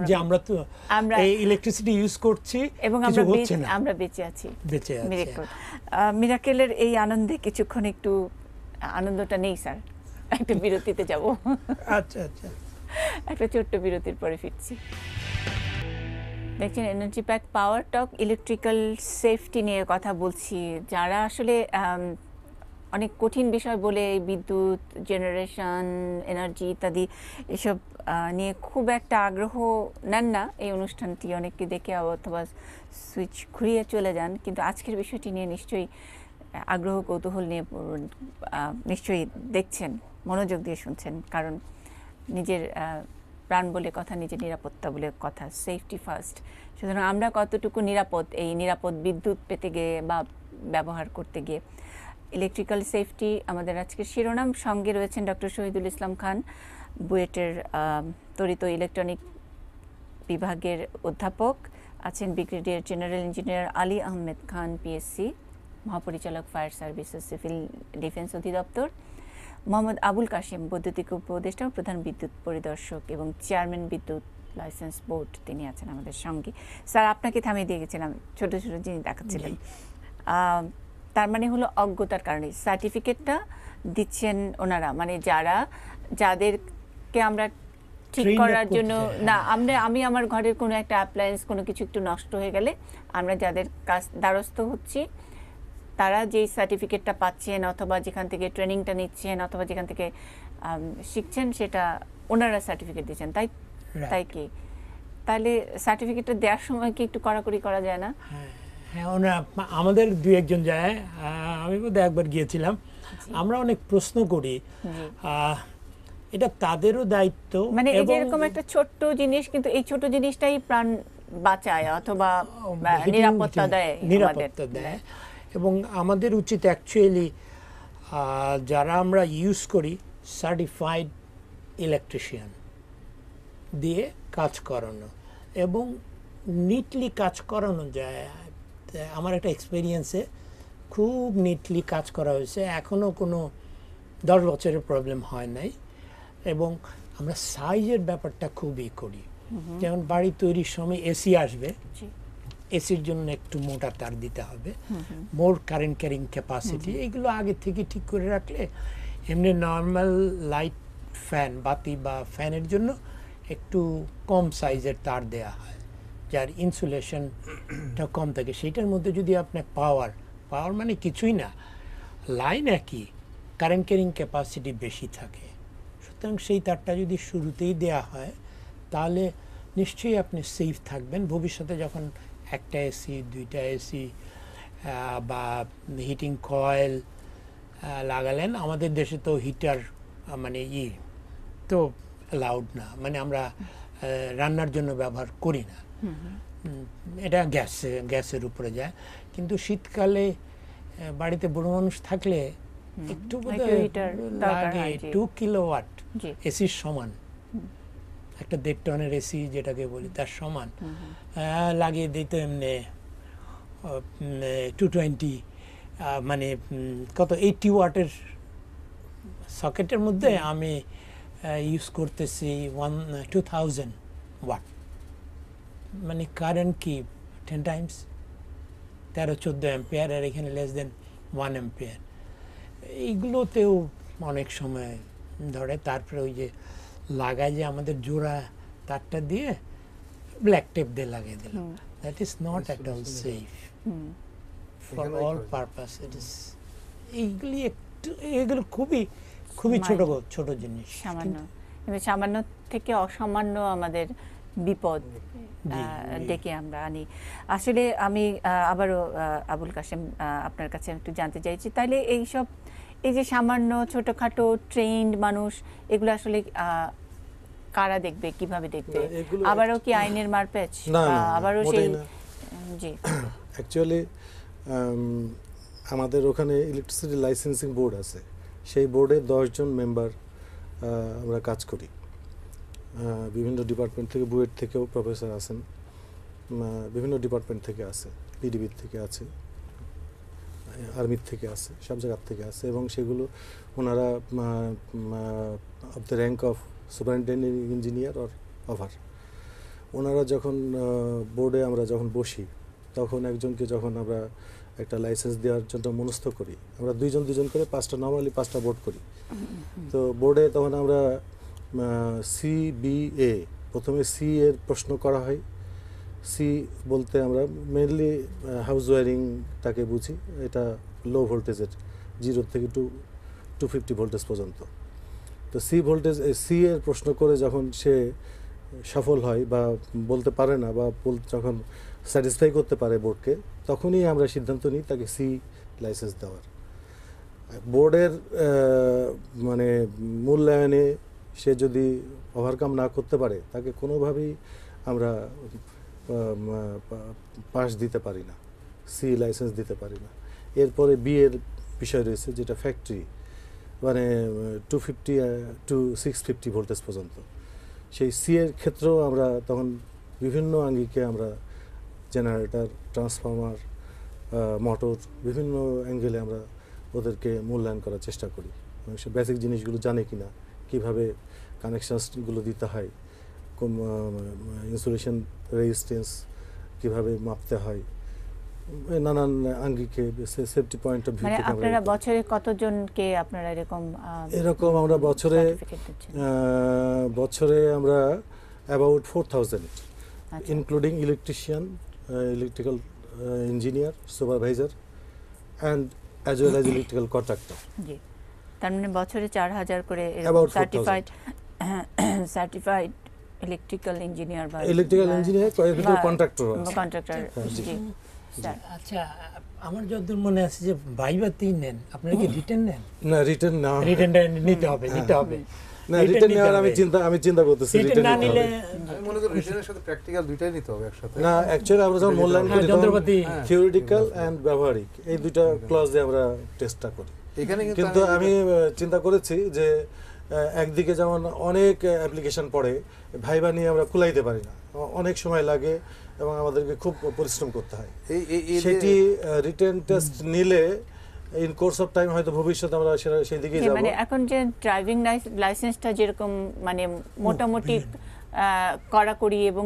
যে আমরা তো আমরা এই ইলেকট্রিসিটি ইউজ করছি এবং আমরা হচ্ছে না আমরা বেঁচে আছি বেঁচে আছি মিরাকেলের এই আনন্দে কিছুক্ষণ একটু আনন্দটা নেই স্যার একটা বিরতিতে যাব আচ্ছা আচ্ছা একটা ছোট্ট বিরতির পরে ফিরছি দেখছেন energy pack power talk electrical safety নিয়ে কথা বলছি যারা আসলে অনেক কঠিন বিষয় বলে বিদ্যুৎ জেনারেশন এনার্জি ইত্যাদি এসব নিয়ে খুব একটা আগ্রহ নেন না এই অনুষ্ঠানটি অনেককে দেখে অথবা সুইচ ঘুরিয়ে চলে যান কিন্তু আজকের বিষয়টি নিয়ে নিশ্চয়ই আগ্রহ কৌতূহল নিয়ে নিশ্চয়ই দেখছেন মনোযোগ দিয়ে শুনছেন কারণ নিজের প্রাণ বলে কথা নিজের নিরাপত্তা বলে কথা সেফটি ফার্স্ট সুতরাং আমরা কতটুকু নিরাপদ এই নিরাপদ বিদ্যুৎ পেতে গিয়ে বা ব্যবহার করতে গিয়ে ইলেকট্রিক্যাল সেফটি আমাদের আজকের শিরোনাম সঙ্গে রয়েছেন ডক্টর শহীদুল ইসলাম খান বুয়েটের তরিত ইলেকট্রনিক বিভাগের অধ্যাপক আছেন brigadier general engineer Ali Ahmed Khan PSC মহাপরিচালক ফায়ার সার্ভিসেস সিভিল ডিফেন্স অধিদপ্তর মোহাম্মদ আবুল কাশিম বৈদ্যুতিক উপদেষ্টা প্রধান বিদ্যুৎ পরিদর্শক এবং চেয়ারম্যান বিদ্যুৎ লাইসেন্স বোর্ড তিনি আছেন আমাদের সঙ্গে স্যার আপনাকে থামিয়ে দিয়ে গেছিলাম ছোটো ছোটো জিনিস দেখাচ্ছিলেন তার মানে হলো অজ্ঞতার কারণে সার্টিফিকেটটা দিচ্ছেন ওনারা মানে যারা যাদের কে আমরা ঠিক করার জন্য না হ্যাঁ। আমরা আমি আমার ঘরের কোনো একটা অ্যাপ্লায়েন্স কোনো কিছু একটু নষ্ট হয়ে গেলে আমরা যাদের কাজ দ্বারস্থ হচ্ছি তারা যেই সার্টিফিকেটটা পাচ্ছেন অথবা যেখান থেকে ট্রেনিংটা নিচ্ছেন অথবা যেখান থেকে শিখছেন সেটা ওনারা সার্টিফিকেট দিচ্ছেন তাই তাই কি তাহলে সার্টিফিকেটটা দেওয়ার সময় কি একটু কড়াকড়ি করা যায় না হ্যাঁ, হ্যাঁ ওনারা আমাদের দুই একজন যায় আমি বোধহয় একবার গিয়েছিলাম আমরা অনেক প্রশ্ন করি এটা তাদেরও দায়িত্ব মানে এই এরকম একটা ছোট্ট জিনিস কিন্তু এই ছোট জিনিসটাই প্রাণ বাঁচায় অথবা নিরাপত্তা দেয় নিরাপত্তা দেয় এবং আমাদের উচিত অ্যাকচুয়ালি যারা আমরা ইউজ করি সার্টিফাইড ইলেকট্রিশিয়ান দিয়ে কাজ করানো এবং নিটলি কাজ করানো যায় আমার একটা এক্সপিরিয়েন্সে খুব নিটলি কাজ করা হয়েছে এখনও কোনো দশ বছরের প্রবলেম হয় নাই এবং আমরা সাইজের ব্যাপারটা খুবই করি যেমন বাড়ি তৈরির সময় এসি আসবে এসির জন্য একটু মোটা তার দিতে হবে মোর কারেন্ট ক্যারিং ক্যাপাসিটি এগুলো আগে থেকে ঠিক করে রাখলে এমনি নর্মাল লাইট ফ্যান বাতি বা ফ্যানের জন্য একটু কম সাইজের তার দেয়া হয় যার ইনসুলেশনটা কম থাকে সেইটার মধ্যে যদি আপনার পাওয়ার পাওয়ার মানে কিছুই না লাইন একই কারেন্ট ক্যারিং ক্যাপাসিটি বেশি থাকে সুতরাং সেই তারটা যদি শুরুতেই দেয়া হয় তাহলে নিশ্চয়ই আপনি সেফ থাকবেন ভবিষ্যতে যখন একটা এসি দুইটা এসি বা হিটিং কয়েল লাগালেন আমাদের দেশে তো হিটার মানে ই ইয়ে তো অ্যালাউড না মানে আমরা রান্নার জন্য ব্যবহার করি না এটা গ্যাসে গ্যাসের উপরে যায় কিন্তু শীতকালে বাড়িতে বুড়ো মানুষ থাকলে একটু লাগে টু কিলোওয়াট এসির সমান একটা দেড় টনের এসি যেটাকে বলি তার সমান লাগিয়ে দিত এমনি টু টোয়েন্টি মানে কত এইটি ওয়াটের সকেটের মধ্যে আমি ইউজ করতেছি ওয়ান টু থাউজেন্ড ওয়াট মানে কারেন্ট কি টেন টাইমস তেরো চোদ্দো অ্যাম্পিয়ার আর এখানে লেস দেন ওয়ান অ্যাম্পিয়ার এইগুলোতেও অনেক সময় ধরে তারপরে ওই যে লাগায় যে আমাদের জোড়া তারটা দিয়ে ব্ল্যাক টেপ দিয়ে লাগিয়ে দিল that is not at all safe for all purpose it is এইগুলি একটু এগুলো খুবই খুবই ছোট ছোট জিনিস সামান্য সামান্য থেকে অসামান্য আমাদের বিপদ ডেকে আমরা আনি আসলে আমি আবারও আবুল কাশেম আপনার কাছে একটু জানতে চাইছি তাইলে এইসব এই যে সামান্য ছোটখাটো ট্রেন্ড মানুষ এগুলো আসলে কারা দেখবে কিভাবে দেখবে আবারও কি আইনের মারপ্যাচ আবারও সেই জি অ্যাকচুয়ালি আমাদের ওখানে ইলেকট্রিসিটি লাইসেন্সিং বোর্ড আছে সেই বোর্ডে দশজন মেম্বার আমরা কাজ করি বিভিন্ন ডিপার্টমেন্ট থেকে বুয়েট থেকেও প্রফেসর আছেন বিভিন্ন ডিপার্টমেন্ট থেকে আছে পিডিবির থেকে আছে আর্মির থেকে আছে সব জায়গার থেকে আছে এবং সেগুলো ওনারা of the rank of superintendent engineer or over ওনারা যখন বোর্ডে আমরা যখন বসি তখন একজনকে যখন আমরা একটা লাইসেন্স দেওয়ার জন্য মনস্থ করি আমরা দুইজন দুজন করে পাঁচটা নর্মালি পাঁচটা বোর্ড করি তো বোর্ডে তখন আমরা সিবিএ প্রথমে সি এর প্রশ্ন করা হয় সি বলতে আমরা মেনলি হাউস ওয়ারিংটাকে বুঝি এটা লো ভোল্টেজের জিরো থেকে টু টু ফিফটি ভোল্টেজ পর্যন্ত তো সি ভোল্টেজ সি এর প্রশ্ন করে যখন সে সফল হয় বা বলতে পারে না বা যখন স্যাটিসফাই করতে পারে বোর্ডকে তখনই আমরা সিদ্ধান্ত নিই তাকে সি লাইসেন্স দেওয়ার বোর্ডের মানে মূল্যায়নে সে যদি ওভারকাম না করতে পারে তাকে কোনোভাবেই আমরা পাস দিতে পারি না সি লাইসেন্স দিতে পারি না এরপরে বিয়ের বিষয় রয়েছে যেটা ফ্যাক্টরি মানে two fifty to six fifty voltage পর্যন্ত সেই সি এর ক্ষেত্রেও আমরা তখন বিভিন্ন আঙ্গিকে আমরা জেনারেটর ট্রান্সফর্মার মোটর বিভিন্ন অ্যাঙ্গেলে আমরা ওদেরকে মূল্যায়ন করার চেষ্টা করি সে বেসিক জিনিসগুলো জানে কি না কীভাবে কানেকশানসগুলো দিতে হয় কোন ইনসুলেশন মানে রেজিস্টেন্স কিভাবে মাপতে হয় নানান আঙ্গিকে সেফটি পয়েন্ট অফ ভিউ থেকে আপনারা বছরে কতজনকে আপনারা এরকম এরকম আমরা বছরে বছরে আমরা about four thousand including electrician electrical engineer supervisor and as well as electrical contractor জি তার মানে বছরে চার হাজার করে সার্টিফাইড সার্টিফাইড ইলেকট্রিক্যাল ইঞ্জিনিয়ার বা ইলেকট্রিক্যাল ইঞ্জিনিয়ার কয়েকজন কন্ট্রাক্টর কন্ট্রাক্টর জি আচ্ছা আমার যতদূর মনে আছে যে ভাইবা তিন নেন আপনি কি রিটার্ন নেন না রিটার্ন না রিটার্ন নিতে হবে হ্যাঁ। নিতে হবে না রিটার্ন নেওয়ার আমি চিন্তা আমি চিন্তা করতেছি রিটার্ন না নিলে আমি মনে করি রিটার্নের সাথে প্র্যাকটিক্যাল দুইটাই নিতে হবে একসাথে না অ্যাকচুয়ালি আমরা যখন মূল্যায়ন হ্যাঁ, করি যন্ত্রপাতি থিওরিটিক্যাল এন্ড ব্যবহারিক এই দুইটা ক্লাস দিয়ে আমরা টেস্টটা করি এখানে কিন্তু আমি চিন্তা করেছি যে একদিকে যেমন অনেক অ্যাপ্লিকেশন পড়ে ভাইবা নিয়ে আমরা কুলাইতে পারি না অনেক সময় লাগে এবং আমাদেরকে খুব পরিশ্রম করতে হয় সেটি রিটেন টেস্ট নিলে ইন কোর্স অফ টাইম হয়তো ভবিষ্যতে আমরা সেই দিকেই যাব মানে এখন যে ড্রাইভিং লাইসেন্সটা যেরকম মানে মোটামুটি কড়াকড়ি এবং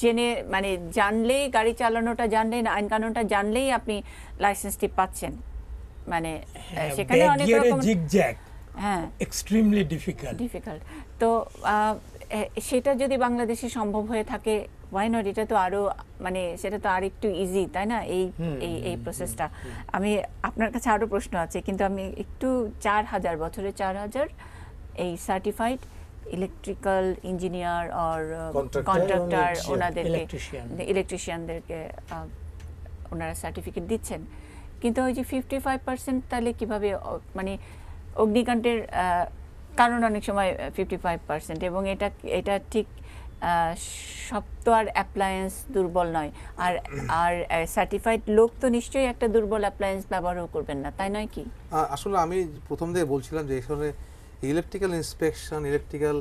জেনে মানে জানলেই গাড়ি চালানোটা জানলেই না আইন কানুনটা জানলেই আপনি লাইসেন্সটি পাচ্ছেন মানে হ্যাঁ, সেখানে অনেক রকম জিগজ্যাগ এক্সট্রিমলি ডিফিকাল্ট ডিফিকাল্ট তো সেটা যদি বাংলাদেশে সম্ভব হয়ে থাকে ওয়াই নট এটা তো আরো মানে সেটা তো আর একটু ইজি তাই না এই এই এই প্রসেসটা আমি আপনার কাছে আরো প্রশ্ন আছে কিন্তু আমি একটু চার হাজার বছরে চার হাজার এই certified electrical engineer or contractor ওনাদেরকে ইলেকট্রিশিয়ানদেরকে ওনারা সার্টিফিকেট দিচ্ছেন কিন্তু ওই যে ফিফটি ফাইভ পার্সেন্ট তাহলে কীভাবে মানে অগ্নিকাণ্ডের কারণ অনেক সময় ফিফটি ফাইভ পার্সেন্ট এবং এটা এটা ঠিক আর অ্যাপ্লায়েন্স দুর্বল নয় আর আর সার্টিফাইড লোক তো নিশ্চয়ই একটা দুর্বল অ্যাপ্লায়েন্স ব্যবহারও করবেন না তাই নয় কি আসলে আমি প্রথম থেকে বলছিলাম যে এখানে ইলেকট্রিক্যাল ইন্সপেকশন ইলেকট্রিক্যাল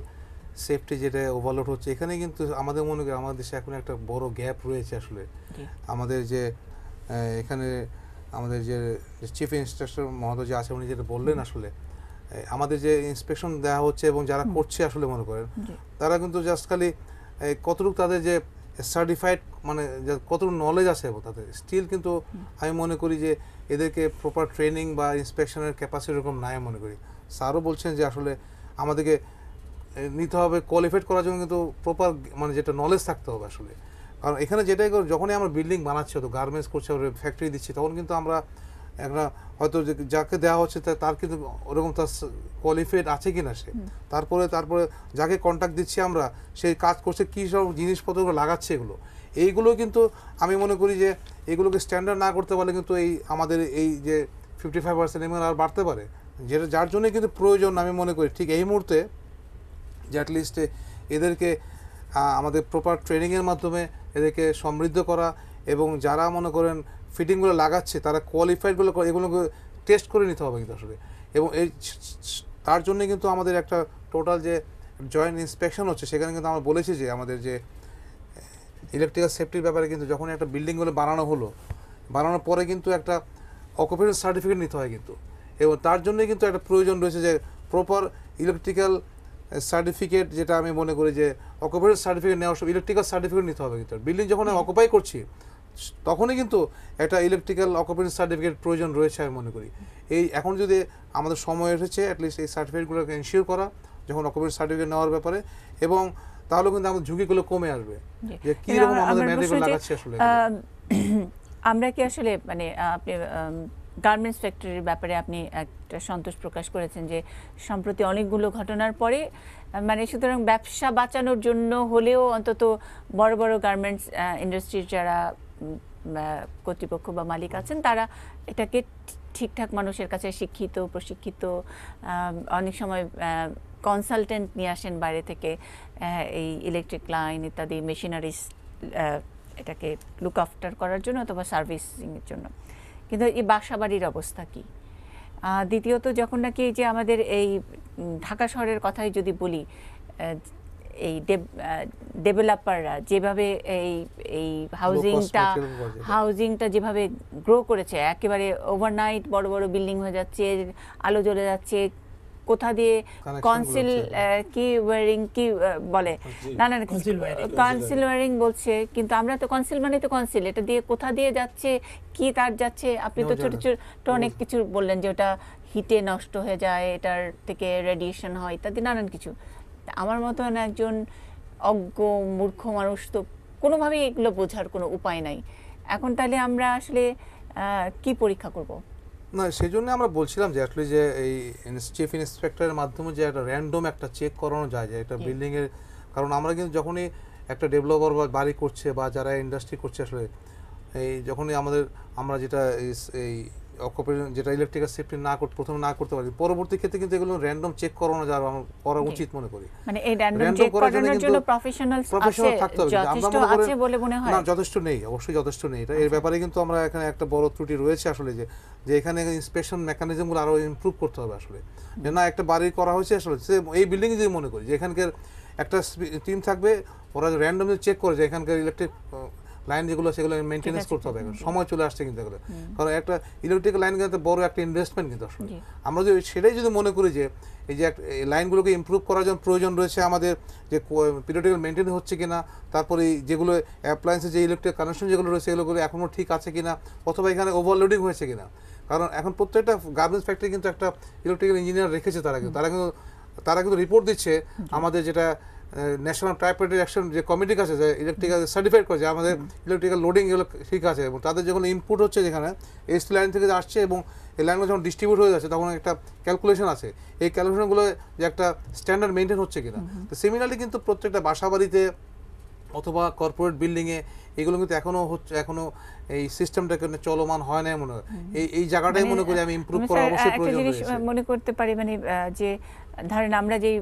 সেফটি যেটা ওভারলোড হচ্ছে এখানে কিন্তু আমাদের মনে করি আমাদের দেশে এখন একটা বড় গ্যাপ রয়েছে আসলে আমাদের যে এখানে আমাদের যে চিফ ইন্সট্রাক্টর মহোদয় যে আছে উনি যেটা বললেন আসলে আমাদের যে ইন্সপেকশন দেওয়া হচ্ছে এবং যারা করছে আসলে মনে করেন তারা কিন্তু জাস্ট খালি কতটুকু তাদের যে সার্টিফাইড মানে কতটুকু নলেজ আছে তাদের স্টিল কিন্তু আমি মনে করি যে এদেরকে প্রপার ট্রেনিং বা ইন্সপেকশনের ক্যাপাসিটি এরকম নাই মনে করি স্যারও বলছেন যে আসলে আমাদেরকে নিতে হবে কোয়ালিফাইড করার জন্য কিন্তু প্রপার মানে যেটা নলেজ থাকতে হবে আসলে কারণ এখানে যেটাই যখনই আমরা বিল্ডিং বানাচ্ছি তো গার্মেন্টস করছে ফ্যাক্টরি দিচ্ছি তখন কিন্তু আমরা একটা হয়তো যাকে দেওয়া হচ্ছে তার কিন্তু ওরকম তার কোয়ালিফাইড আছে কি না সে তারপরে তারপরে যাকে কন্ট্যাক্ট দিচ্ছি আমরা সেই কাজ করছে কী সব জিনিসপত্রগুলো লাগাচ্ছে এগুলো এইগুলো কিন্তু আমি মনে করি যে এগুলোকে স্ট্যান্ডার্ড না করতে পারলে কিন্তু এই আমাদের এই যে ফিফটি ফাইভ পার্সেন্ট এমন আর বাড়তে পারে যেটা যার জন্যই কিন্তু প্রয়োজন আমি মনে করি ঠিক এই মুহূর্তে যে অ্যাটলিস্টে এদেরকে আমাদের প্রপার ট্রেনিংয়ের মাধ্যমে এদেরকে সমৃদ্ধ করা এবং যারা মনে করেন ফিটিংগুলো লাগাচ্ছে তারা কোয়ালিফাইডগুলো এগুলো টেস্ট করে নিতে হবে কিন্তু আসলে এবং এই তার জন্যে কিন্তু আমাদের একটা টোটাল যে জয়েন্ট ইন্সপেকশন হচ্ছে সেখানে কিন্তু আমরা বলেছি যে আমাদের যে ইলেকট্রিক্যাল সেফটির ব্যাপারে কিন্তু যখন একটা বিল্ডিংগুলো বানানো হলো বানানোর পরে কিন্তু একটা অকুপেশন সার্টিফিকেট নিতে হয় কিন্তু এবং তার জন্যই কিন্তু একটা প্রয়োজন রয়েছে যে প্রপার ইলেকট্রিক্যাল সার্টিফিকেট যেটা আমি মনে করি যে অকুপাইয়ের সার্টিফিকেট নেওয়ার সময় ইলেকট্রিক্যাল সার্টিফিকেট নিতে হবে কিন্তু বিল্ডিং যখন আমি অকুপাই করছি তখনই কিন্তু একটা ইলেকট্রিক্যাল অকুপেন্স সার্টিফিকেট প্রয়োজন রয়েছে আমি মনে করি এই এখন যদি আমাদের সময় এসেছে অ্যাটলিস্ট এই সার্টিফিকেটগুলোকে এনশিওর করা যখন অকুপেন্স সার্টিফিকেট নেওয়ার ব্যাপারে এবং তাহলে কিন্তু আমাদের ঝুঁকিগুলো কমে আসবে যে কীরকম আমাদের ম্যান্ডেটগুলো লাগাচ্ছে আসলে আমরা কি আসলে মানে আপনি গার্মেন্টস ফ্যাক্টরির ব্যাপারে আপনি একটা সন্তোষ প্রকাশ করেছেন যে সম্প্রতি অনেকগুলো ঘটনার পরে মানে সুতরাং ব্যবসা বাঁচানোর জন্য হলেও অন্তত বড় বড় গার্মেন্টস ইন্ডাস্ট্রির যারা কর্তৃপক্ষ বা মালিক আছেন তারা এটাকে ঠিকঠাক মানুষের কাছে শিক্ষিত প্রশিক্ষিত অনেক সময় কনসালটেন্ট নিয়ে আসেন বাইরে থেকে এই ইলেকট্রিক লাইন ইত্যাদি মেশিনারিস এটাকে লুক আফটার করার জন্য অথবা সার্ভিসিংয়ের জন্য কিন্তু এই বাসাবাড়ির অবস্থা কি দ্বিতীয়ত যখন নাকি যে আমাদের এই ঢাকা শহরের কথাই যদি বলি এই ডেভেলপাররা যেভাবে এই এই হাউজিংটা হাউজিংটা যেভাবে গ্রো করেছে একেবারে ওভারনাইট বড় বড় বিল্ডিং হয়ে যাচ্ছে আলো জ্বলে যাচ্ছে কোথা দিয়ে কনসিল কি ওয়ারিং কি বলে না না কনসিল ওয়ারিং বলছে কিন্তু আমরা তো কনসিল মানে তো কনসিল এটা দিয়ে কোথা দিয়ে যাচ্ছে কি তার যাচ্ছে আপনি তো ছোট ছোট অনেক কিছু বললেন যে ওটা হিটে নষ্ট হয়ে যায় এটার থেকে রেডিয়েশন হয় ইত্যাদি নানান কিছু আমার মতন একজন অজ্ঞ মূর্খ মানুষ তো কোনোভাবেই এগুলো বোঝার কোনো উপায় নাই এখন তাহলে আমরা আসলে কি পরীক্ষা করবো না সেই জন্য আমরা বলছিলাম যে অ্যাটলি যে এই চিফ ইন্সপেক্টরের মাধ্যমে যে একটা র্যান্ডম একটা চেক করানো যায় যে একটা বিল্ডিংয়ের কারণ আমরা কিন্তু যখনই একটা ডেভেলপার বা বাড়ি করছে বা যারা ইন্ডাস্ট্রি করছে আসলে এই যখনই আমাদের আমরা যেটা এই অকুপেশন যেটা ইলেকট্রিক্যাল সেফটি না করতে প্রথমে না করতে পারি পরবর্তী ক্ষেত্রে কিন্তু এগুলো র্যান্ডম চেক করানো যাবে আমার করা উচিত মনে করি মানে এই র্যান্ডম চেক করানোর জন্য প্রফেশনাল প্রফেশনাল থাকতে হবে যথেষ্ট আছে বলে মনে হয় না যথেষ্ট নেই অবশ্যই যথেষ্ট নেই এটা এর আচ্ছা। ব্যাপারে কিন্তু আমরা এখানে একটা বড় ত্রুটি রয়েছে আসলে যে যে এখানে ইন্সপেকশন গুলো আরো ইমপ্রুভ করতে হবে আসলে যে না একটা বাড়ি করা হয়েছে আসলে সে এই বিল্ডিং যদি মনে করি যে এখানকার একটা টিম থাকবে ওরা র্যান্ডমলি চেক করে যে এখানকার ইলেকট্রিক লাইন যেগুলো সেগুলো মেনটেন্স করতে হবে সময় চলে আসছে কিন্তু এগুলো কারণ একটা ইলেকট্রিক লাইন কিন্তু বড় একটা ইনভেস্টমেন্ট কিন্তু আসলে আমরা যদি সেটাই যদি মনে করি যে এই যে লাইনগুলোকে ইম্প্রুভ করার জন্য প্রয়োজন রয়েছে আমাদের যে পিরিয়ডিক্যাল মেনটেন হচ্ছে কিনা তারপরে যেগুলো অ্যাপ্লায়েন্সে যে ইলেকট্রিক কানেকশন যেগুলো রয়েছে সেগুলোগুলো এখনও ঠিক আছে কিনা অথবা এখানে ওভারলোডিং হয়েছে কিনা কারণ এখন প্রত্যেকটা গার্মেন্টস ফ্যাক্টরি কিন্তু একটা ইলেকট্রিক্যাল ইঞ্জিনিয়ার রেখেছে তারা কিন্তু তারা কিন্তু তারা কিন্তু রিপোর্ট দিচ্ছে আমাদের যেটা ন্যাশনাল ট্রাইপেড অ্যাকশন যে কমিটি আছে যে ইলেকট্রিক্যাল সার্টিফাইড করেছে আমাদের ইলেকট্রিক্যাল লোডিং এগুলো ঠিক আছে এবং তাদের যখন ইনপুট হচ্ছে যেখানে এসটি লাইন থেকে আসছে এবং এই লাইনগুলো যখন ডিস্ট্রিবিউট হয়ে যাচ্ছে তখন একটা ক্যালকুলেশন আছে এই ক্যালকুলেশনগুলো যে একটা স্ট্যান্ডার্ড মেনটেন হচ্ছে কিনা তো সিমিলারলি কিন্তু প্রত্যেকটা বাসাবাড়িতে অথবা কর্পোরেট বিল্ডিংয়ে এগুলো কিন্তু এখনও হচ্ছে এখনও এই সিস্টেমটা কিন্তু মানে চলমান হয় না মনে হয় এই এই জায়গাটাই মানে মনে করি আমি ইমপ্রুভ করা অবশ্যই প্রয়োজন মনে করতে পারি মানে যে ধরেন আমরা যেই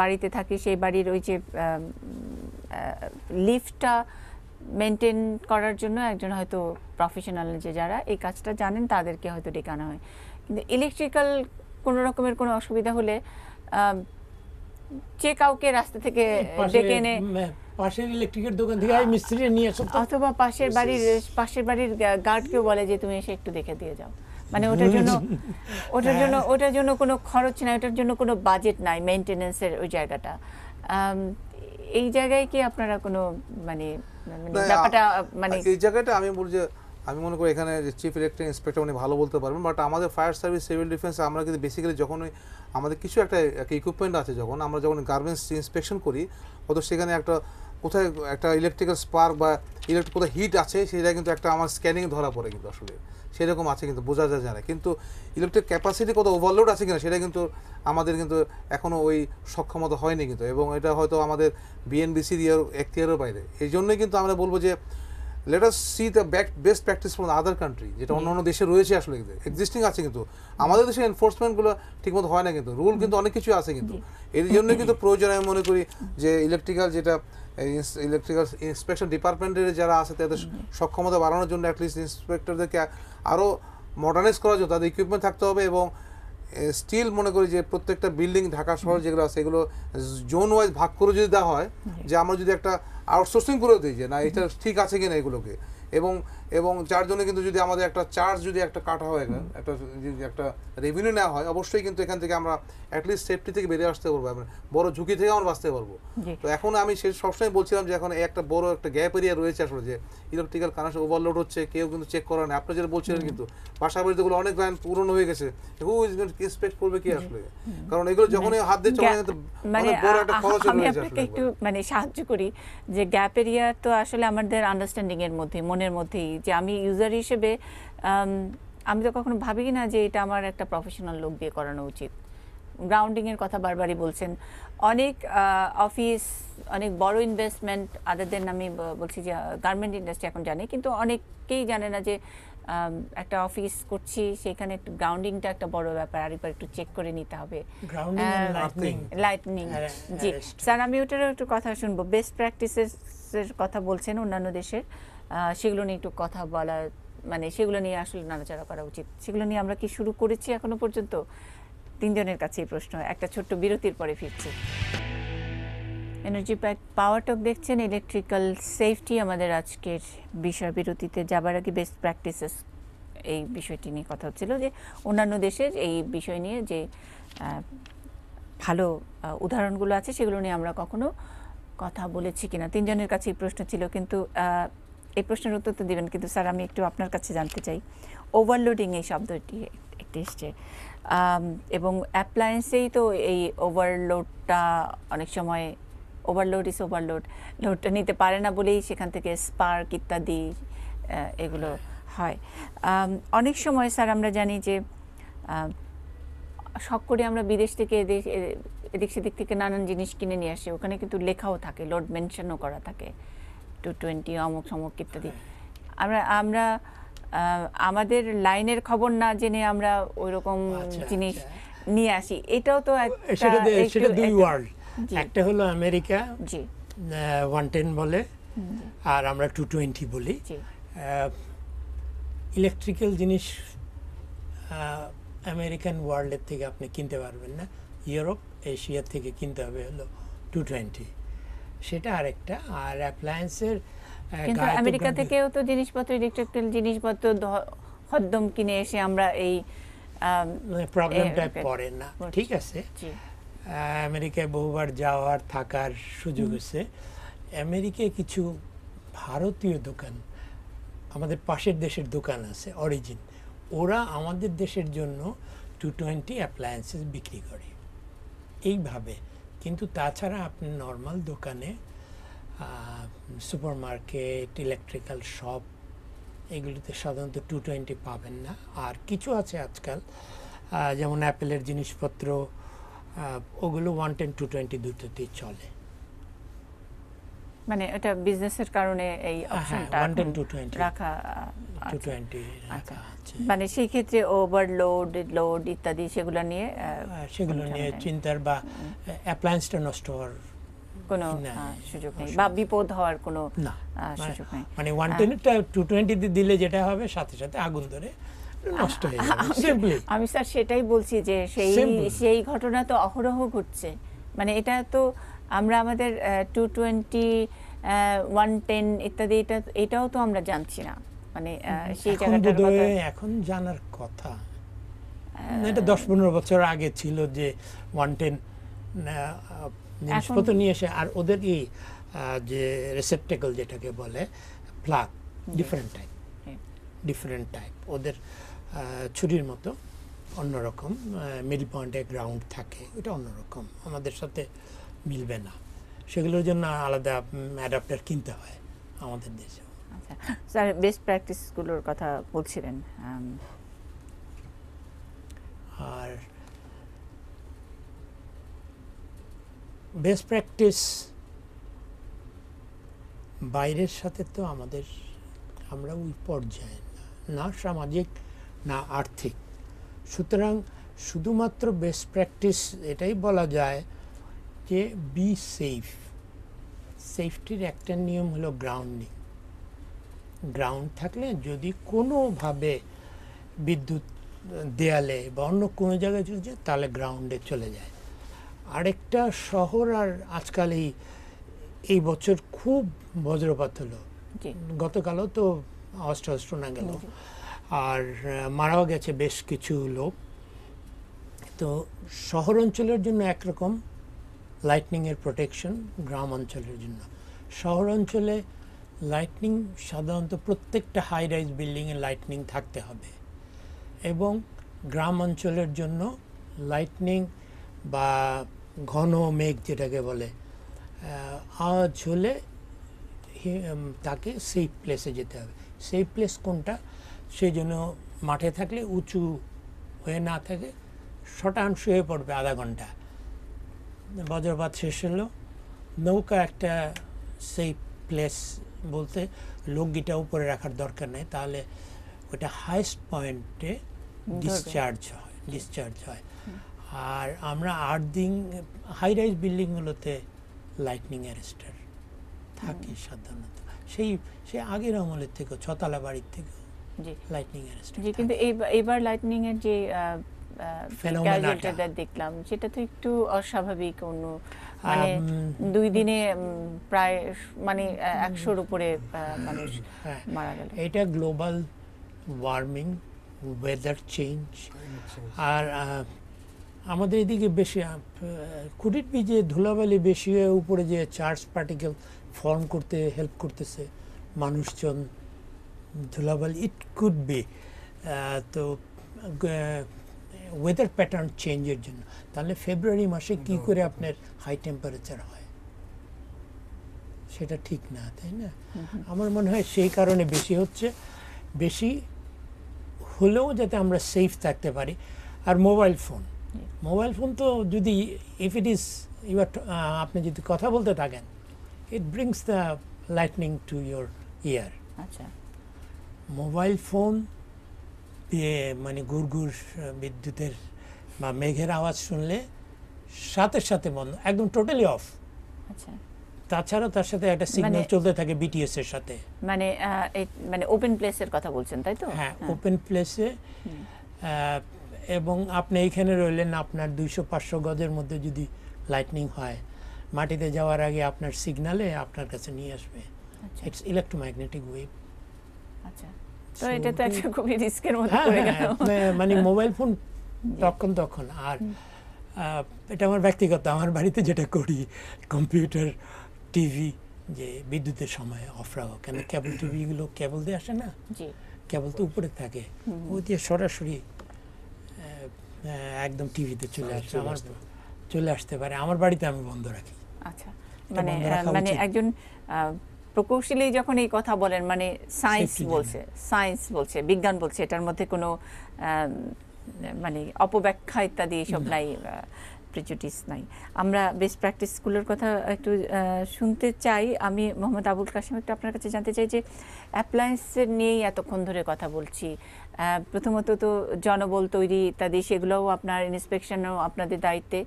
বাড়িতে থাকি সেই বাড়ির ওই যে লিফটটা মেনটেন করার জন্য একজন হয়তো প্রফেশনাল যে যারা এই কাজটা জানেন তাদেরকে হয়তো ডেকানো হয় কিন্তু ইলেকট্রিক্যাল কোনো রকমের কোনো অসুবিধা হলে যে কাউকে রাস্তা থেকে ডেকে এনে পাশের ইলেকট্রিকের দোকান থেকে আমি মিস্ত্রি নিয়ে অথবা পাশের বাড়ির পাশের বাড়ির গার্ডকেও বলে যে তুমি এসে একটু দেখে দিয়ে যাও মানে ওটার জন্য ওটার জন্য হ্যাঁ। ওটার জন্য কোনো খরচ নাই ওটার জন্য কোনো বাজেট নাই মেনটেনেন্সের ওই জায়গাটা এই জায়গায় কি আপনারা কোনো মানে, মানে ব্যাপারটা মানে এই জায়গাটা আমি বলি যে আমি মনে করি এখানে চিফ ইলেকট্রিক ইন্সপেক্টর উনি ভালো বলতে পারবেন বাট আমাদের ফায়ার সার্ভিস সিভিল ডিফেন্স আমরা কিন্তু বেসিক্যালি যখন আমাদের কিছু একটা ইকুইপমেন্ট আছে যখন আমরা যখন গার্মেন্টস ইন্সপেকশন করি অত সেখানে একটা কোথায় একটা ইলেকট্রিক্যাল স্পার্ক বা ইলেকট্রিক কোথায় হিট আছে সেটা কিন্তু একটা আমার স্ক্যানিং ধরা পড়ে কিন্তু আসলে সেরকম আছে কিন্তু বোঝা যায় না কিন্তু ইলেকট্রিক ক্যাপাসিটি কত ওভারলোড আছে কিনা সেটা কিন্তু আমাদের কিন্তু এখনও ওই সক্ষমতা হয়নি কিন্তু এবং এটা হয়তো আমাদের বিএনবিসির ইয়ার এক্তিয়ারের বাইরে এই জন্যই কিন্তু আমরা বলবো যে let us see the back best practice from other country যেটা অন্য অন্য দেশে রয়েছে আসলে কিন্তু এক্সিস্টিং আছে কিন্তু আমাদের দেশে এনফোর্সমেন্টগুলো ঠিকমতো হয় না কিন্তু রুল কিন্তু অনেক কিছু আছে কিন্তু এর জন্য কিন্তু প্রয়োজন আমি মনে করি যে ইলেকট্রিক্যাল যেটা ইলেকট্রিক্যাল ইন্সপেকশন ডিপার্টমেন্টের যারা আছে তাদের সক্ষমতা বাড়ানোর জন্য অ্যাটলিস্ট ইন্সপেক্টরদেরকে আরও মডার্নাইজ করার জন্য তাদের ইকুইপমেন্ট থাকতে হবে এবং স্টিল মনে করি যে প্রত্যেকটা বিল্ডিং ঢাকা শহর যেগুলো আছে এগুলো জোন ওয়াইজ ভাগ করে যদি দেওয়া হয় যে আমরা যদি একটা আউটসোর্সিং করে দিই যে না এটা ঠিক আছে কিনা এগুলোকে এবং এবং যার জন্য কিন্তু যদি আমাদের একটা চার্জ যদি একটা কাটা হয় একটা যদি একটা রেভিনিউ নেওয়া হয় অবশ্যই কিন্তু এখান থেকে আমরা অ্যাটলিস্ট সেফটি থেকে বেরিয়ে আসতে পারবো বড় ঝুঁকি থেকে আমরা বাঁচতে পারবো তো এখন আমি সে সবসময় বলছিলাম যে এখন একটা বড় একটা গ্যাপ এরিয়া রয়েছে আসলে যে ইলেকট্রিক্যাল কানেকশন ওভারলোড হচ্ছে কেউ কিন্তু চেক করে না আপনি যেটা বলছিলেন কিন্তু বাসা বাড়িতেগুলো অনেক লাইন পুরনো হয়ে গেছে হু ইজ টু করবে কি আসলে কারণ এগুলো যখনই মানে হাত দিয়ে চলে যেতে মানে বড় একটা খরচ হয়ে যায় একটু মানে সাহায্য করি যে গ্যাপ এরিয়া তো আসলে আমাদের আন্ডারস্ট্যান্ডিং এর মধ্যে মনের মধ্যেই যে আমি ইউজার হিসেবে আমি তো কখনো ভাবি না যে এটা আমার একটা প্রফেশনাল লোক দিয়ে করানো উচিত গ্রাউন্ডিংয়ের কথা বারবারই বলছেন অনেক অফিস অনেক বড় ইনভেস্টমেন্ট আদারদের আমি বলছি যে গার্মেন্ট ইন্ডাস্ট্রি এখন জানে কিন্তু অনেকেই জানে না যে একটা অফিস করছি সেখানে গ্রাউন্ডিংটা একটা বড় ব্যাপার আরেকবার একটু চেক করে নিতে হবে লাইটনিং হ্যাঁ, জি হ্যাঁ, স্যার আমি ওটারও একটু কথা শুনবো বেস্ট প্র্যাকটিসেস কথা বলছেন অন্যান্য দেশের সেগুলো নিয়ে একটু কথা বলা মানে সেগুলো নিয়ে আসলে নাড়াচাড়া করা উচিত সেগুলো নিয়ে আমরা কি শুরু করেছি এখনো পর্যন্ত তিনজনের কাছে এই প্রশ্ন একটা ছোট্ট বিরতির পরে ফিরছি এনার্জি প্যাক পাওয়ার টক দেখছেন ইলেকট্রিক্যাল সেফটি আমাদের আজকের বিষয় বিরতিতে যাবার আগে বেস্ট প্র্যাকটিসেস এই বিষয়টি নিয়ে কথা হচ্ছিল যে অন্যান্য দেশের এই বিষয় নিয়ে যে ভালো উদাহরণগুলো আছে সেগুলো নিয়ে আমরা কখনো কথা বলেছি কিনা তিনজনের কাছে প্রশ্ন ছিল কিন্তু এই প্রশ্নের উত্তর তো দেবেন কিন্তু স্যার আমি একটু আপনার কাছে জানতে চাই ওভারলোডিং এই শব্দটি একটি এসছে এবং অ্যাপ্লায়েন্সেই তো এই ওভারলোডটা অনেক সময় ওভারলোড ইস ওভারলোড লোডটা নিতে পারে না বলেই সেখান থেকে স্পার্ক ইত্যাদি এগুলো হয় অনেক সময় স্যার আমরা জানি যে শখ করে আমরা বিদেশ থেকে এদিক সেদিক থেকে নানান জিনিস কিনে নিয়ে আসি ওখানে কিন্তু লেখাও থাকে লোড মেনশনও করা থাকে টু টোয়েন্টি অমুক সমুক ইত্যাদি হ্যাঁ। আমরা আমরা আমাদের লাইনের খবর না জেনে আমরা ওই রকম আচ্ছা, আচ্ছা। জিনিস নিয়ে আসি এটাও তো ওয়ার্ল্ড একটা হলো আমেরিকা জি ওয়ান টেন বলে আর আমরা টু টোয়েন্টি বলি ইলেকট্রিক্যাল জিনিস আমেরিকান ওয়ার্ল্ডের থেকে আপনি কিনতে পারবেন না ইউরোপ এশিয়া থেকে কিনতে হবে হলো টু টোয়েন্টি সেটা আরেকটা আর অ্যাপ্লায়েন্সের কিন্তু আমেরিকা থেকেও তো জিনিসপত্র ইলেকট্রিক্যাল জিনিসপত্র হদ্দম কিনে এসে আমরা এই প্রবলেমটা মানে পড়ে না ঠিক আছে আমেরিকায় বহুবার যাওয়ার থাকার সুযোগ হয়েছে আমেরিকায় কিছু ভারতীয় দোকান আমাদের পাশের দেশের দোকান আছে অরিজিন ওরা আমাদের দেশের জন্য টু টোয়েন্টি অ্যাপ্লায়েন্সেস বিক্রি করে এইভাবে কিন্তু তাছাড়া আপনি নর্মাল দোকানে সুপার মার্কেট ইলেকট্রিক্যাল শপ এগুলিতে সাধারণত টু টোয়েন্টি পাবেন না আর কিছু আছে আজকাল যেমন অ্যাপেলের জিনিসপত্র ওগুলো ওয়ান টেন টু টোয়েন্টি দুটোতেই চলে মানে এটা বিজনেসের কারণে এই অপশনটা 110 টু 20 রাখা টু 20 আচ্ছা মানে সেই ক্ষেত্রে ওভারলোড লোড ইত্যাদি সেগুলো নিয়ে হ্যাঁ, সেগুলো নিয়ে চিন্তার বা অ্যাপ্লায়েন্সটা নষ্ট হওয়ার কোনো সুযোগ নেই বা বিপদ হওয়ার কোনো মানে, সুযোগ নেই মানে 110টা 220 দিলে যেটা হবে সাথে সাথে আগুন ধরে নষ্ট হয়ে যাবে আমি স্যার সেটাই বলছি যে সেই সেই ঘটনা তো অহরহ ঘটছে মানে এটা তো আমরা আমাদের টু টোয়েন্টি ওয়ান টেন ইত্যাদি এটা এটাও তো আমরা জানছি না মানে সেই জায়গাটা এখন জানার কথা এটা দশ পনেরো বছর আগে ছিল যে ওয়ান টেন জিনিসপত্র নিয়ে এসে আর ওদের এই যে রেসেপ্টেকল যেটাকে বলে plug different type different type ওদের ছুরির মতো অন্যরকম মিড পয়েন্টে গ্রাউন্ড থাকে এটা অন্যরকম আমাদের সাথে মিলবে না সেগুলোর জন্য আলাদা অ্যাডাপ্টার কিনতে হয় আমাদের দেশে আচ্ছা। স্যার বেস্ট প্র্যাকটিসগুলোর কথা বলছিলেন আর বেস্ট প্র্যাকটিস বাইরের সাথে তো আমাদের আমরা ওই পর্যায়ে না সামাজিক না আর্থিক সুতরাং শুধুমাত্র বেস্ট প্র্যাকটিস এটাই বলা যায় যে বি সেফ সেফটির একটা নিয়ম হলো গ্রাউন্ডিং গ্রাউন্ড থাকলে যদি কোনোভাবে বিদ্যুৎ দেয়ালে বা অন্য কোনো জায়গায় চলে যায় তাহলে গ্রাউন্ডে চলে যায় আরেকটা শহর আর আজকাল এই এই বছর খুব বজ্রপাত হলো গতকালও তো অস্ত্র না গেল আর মারাও গেছে বেশ কিছু লোক তো শহর অঞ্চলের জন্য একরকম লাইটনিংয়ের প্রোটেকশন গ্রাম অঞ্চলের জন্য শহর অঞ্চলে লাইটনিং সাধারণত প্রত্যেকটা হাই রাইজ বিল্ডিংয়ে লাইটনিং থাকতে হবে এবং গ্রাম অঞ্চলের জন্য লাইটনিং বা ঘন মেঘ যেটাকে বলে আওয়াজ হলে তাকে সেফ প্লেসে যেতে হবে সেফ প্লেস কোনটা সেই জন্য মাঠে থাকলে উঁচু হয়ে না থাকে শটান শুয়ে পড়বে আধা ঘন্টা বজ্রপাত শেষ হলো নৌকা একটা সেই প্লেস বলতে লুঙ্গিটা উপরে রাখার দরকার নেই তাহলে ওটা হাইস্ট পয়েন্টে ডিসচার্জ হয় ডিসচার্জ হয় আর আমরা আট দিন হাই রাইজ বিল্ডিংগুলোতে লাইটনিং অ্যারেস্টার থাকি সাধারণত সেই সেই আগের আমলের থেকেও ছতলা বাড়ির থেকেও লাইটনিং অ্যারেস্টার কিন্তু এইবার লাইটনিং এর যে গ্যাজেটেডার দেখলাম সেটা তো একটু অস্বাভাবিক অন্য মানে দুই দিনে প্রায় মানে একশোর উপরে মানুষ হ্যাঁ। মারা গেল এটা গ্লোবাল ওয়ার্মিং ওয়েদার চেঞ্জ আর আমাদের এদিকে বেশি কুড বি যে ধুলাবালি বেশি হয়ে উপরে যে চার্জ পার্টিকেল ফর্ম করতে হেল্প করতেছে মানুষজন ধুলাবালি ইট কুড বি তো ওয়েদার প্যাটার্ন চেঞ্জের জন্য তাহলে ফেব্রুয়ারি মাসে কি করে আপনার হাই টেম্পারেচার হয় সেটা ঠিক না তাই না আমার মনে হয় সেই কারণে বেশি হচ্ছে বেশি হলেও যাতে আমরা সেফ থাকতে পারি আর মোবাইল ফোন মোবাইল ফোন তো যদি if it is you are আপনি যদি কথা বলতে থাকেন it brings the lightning to your ear আচ্ছা মোবাইল ফোন মানে গুড় বিদ্যুতের বা মেঘের আওয়াজ শুনলে সাথে সাথে বন্ধ একদম টোটালি অফ তাছাড়া তার সাথে একটা সিগন্যাল মানে চলতে থাকে বিটিএস এর সাথে মানে মানে ওপেন প্লেসের কথা বলছেন তাই তো হ্যাঁ ওপেন হ্যাঁ। প্লেসে এবং আপনি এইখানে রইলেন আপনার দুইশো পাঁচশো গজের মধ্যে যদি লাইটনিং হয় মাটিতে যাওয়ার আগে আপনার সিগনালে আপনার কাছে নিয়ে আসবে ইটস ইলেকট্রোম্যাগনেটিক ওয়েভ আচ্ছা তো আচ্ছা, এটা তো একটা খুবই রিস্কের মধ্যে হ্যাঁ, পড়ে হ্যাঁ, গেল হ্যাঁ। মানে, মানে মোবাইল ফোন তখন তখন আর এটা আমার ব্যক্তিগত আমার বাড়িতে যেটা করি কম্পিউটার টিভি যে বিদ্যুতের সময় অফ রাখো কেন কেবল টিভিগুলো কেবল দিয়ে আসে না কেবল তো উপরে থাকে ও দিয়ে সরাসরি একদম টিভিতে চলে আসে আমার চলে আসতে পারে আমার বাড়িতে আমি বন্ধ রাখি আচ্ছা মানে মানে একজন প্রকৌশলী যখন এই কথা বলেন মানে সায়েন্স বলছে সায়েন্স বলছে বিজ্ঞান বলছে এটার মধ্যে কোনো মানে অপব্যাখ্যা ইত্যাদি এসব নাই প্রিজুডিস নাই আমরা বেস্ট প্র্যাকটিস স্কুলের কথা একটু শুনতে চাই আমি মোহাম্মদ আবুল কাশিম একটু আপনার কাছে জানতে চাই যে অ্যাপ্লায়েন্সের নিয়েই এতক্ষণ ধরে কথা বলছি প্রথমত তো জনবল তৈরি ইত্যাদি সেগুলোও আপনার ইন্সপেকশনও আপনাদের দায়িত্বে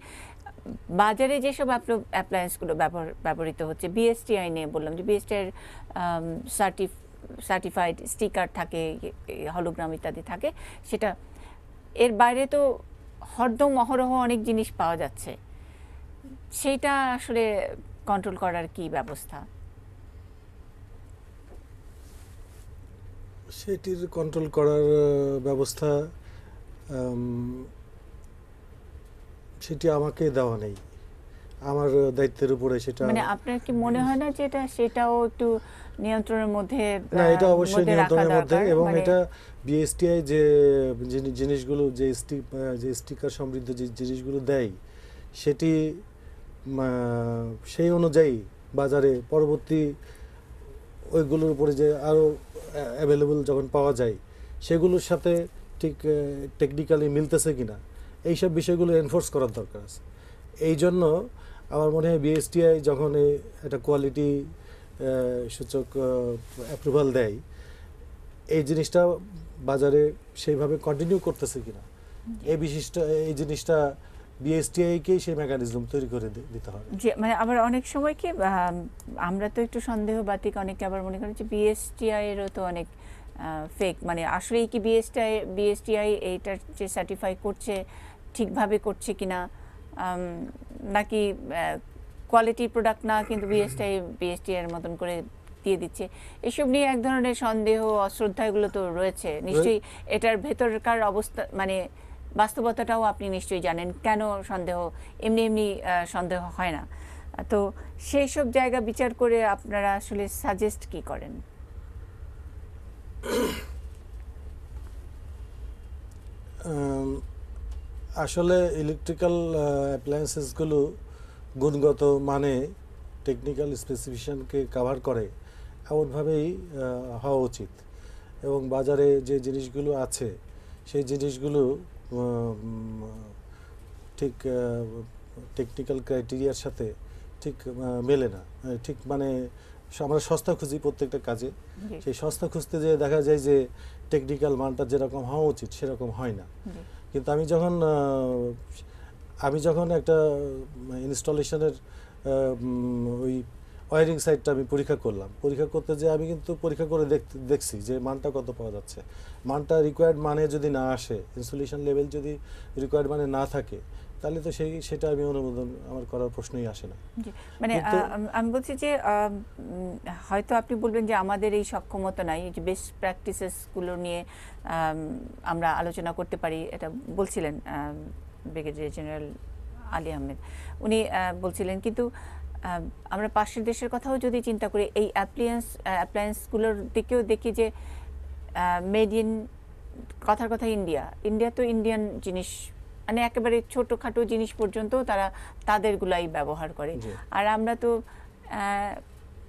বাজারে যেসব অ্যাপ্লায়েন্সগুলো ব্যবহার ব্যবহৃত হচ্ছে বিএসটি আইনে বললাম যে বিএসটি এর সার্টিফ সার্টিফাইড স্টিকার থাকে হলোগ্রাম ইত্যাদি থাকে সেটা এর বাইরে তো হরদম অহরহ অনেক জিনিস পাওয়া যাচ্ছে সেইটা আসলে কন্ট্রোল করার কি ব্যবস্থা সেটির কন্ট্রোল করার ব্যবস্থা সেটি আমাকে দেওয়া নেই আমার দায়িত্বের উপরে সেটা মানে আপনার কি মনে হয় না যে এটা সেটাও একটু নিয়ন্ত্রণের মধ্যে না এটা অবশ্যই নিয়ন্ত্রণের মধ্যে এবং মানে এটা বিএসটিআই যে জিনিসগুলো যে যে স্টিকার সমৃদ্ধ যে জিনিসগুলো দেয় সেটি সেই অনুযায়ী বাজারে পরবর্তী ওইগুলোর উপরে যে আরও অ্যাভেলেবল যখন পাওয়া যায় সেগুলোর সাথে ঠিক টেকনিক্যালি মিলতেছে কিনা এইসব বিষয়গুলো এনফোর্স করার দরকার আছে এই জন্য আমার মনে হয় বিএসটিআই যখন একটা কোয়ালিটি সূচক অ্যাপ্রুভাল দেয় এই জিনিসটা বাজারে সেইভাবে কন্টিনিউ করতেছে কিনা এই বিশিষ্ট এই জিনিসটা বিএসটিআইকেই মেকানিজম তৈরি করে দিতে হবে যে মানে আবার অনেক সময় কি আমরা তো একটু আবার মনে করেন যে তো অনেক ফেক মানে আসলেই কি বিএসটিআই বিএসটিআই এইটার যে সার্টিফাই করছে ঠিকভাবে করছে কিনা নাকি কোয়ালিটি প্রোডাক্ট না কিন্তু বিএসটাই বিএসটি এর মতন করে দিয়ে দিচ্ছে এসব নিয়ে এক ধরনের সন্দেহ অশ্রদ্ধা এগুলো তো রয়েছে নিশ্চয়ই এটার ভেতরকার অবস্থা মানে বাস্তবতাটাও আপনি নিশ্চয়ই জানেন কেন সন্দেহ এমনি এমনি সন্দেহ হয় না তো সেই সব জায়গা বিচার করে আপনারা আসলে সাজেস্ট কি করেন Um, আসলে ইলেকট্রিক্যাল অ্যাপ্লায়েন্সেসগুলো গুণগত মানে টেকনিক্যাল স্পেসিফিকেশানকে কাভার করে এমনভাবেই হওয়া উচিত এবং বাজারে যে জিনিসগুলো আছে সেই জিনিসগুলো ঠিক টেকনিক্যাল ক্রাইটেরিয়ার সাথে ঠিক মেলে না মানে ঠিক মানে আমরা সস্তা খুঁজি প্রত্যেকটা কাজে সেই সস্তা খুঁজতে যেয়ে দেখা যায় যে টেকনিক্যাল মানটা যেরকম হওয়া উচিত সেরকম হয় না কিন্তু আমি যখন আমি যখন একটা ইনস্টলেশনের ওই ওয়ারিং সাইডটা আমি পরীক্ষা করলাম পরীক্ষা করতে যে আমি কিন্তু পরীক্ষা করে দেখছি যে মানটা কত পাওয়া যাচ্ছে মানটা রিকোয়ার্ড মানে যদি না আসে ইনস্টলেশন লেভেল যদি রিকোয়ার্ড মানে না থাকে তাহলে তো সেই সেটা আমি অনুমোদন আমার করার প্রশ্নই আসে না মানে আমি বলছি যে হয়তো আপনি বলবেন যে আমাদের এই সক্ষমতা নাই যে বেস্ট প্র্যাকটিসেসগুলো নিয়ে আমরা আলোচনা করতে পারি এটা বলছিলেন ব্রিগেডিয়ার জেনারেল আলী আহমেদ উনি বলছিলেন কিন্তু আমরা পাশের দেশের কথাও যদি চিন্তা করি এই অ্যাপ্লিয়েন্স অ্যাপ্লায়েন্সগুলোর দিকেও দেখি যে মেড ইন কথার কথা ইন্ডিয়া ইন্ডিয়া তো ইন্ডিয়ান জিনিস মানে একেবারে ছোটোখাটো জিনিস পর্যন্ত তারা তাদেরগুলাই ব্যবহার করে আর আমরা তো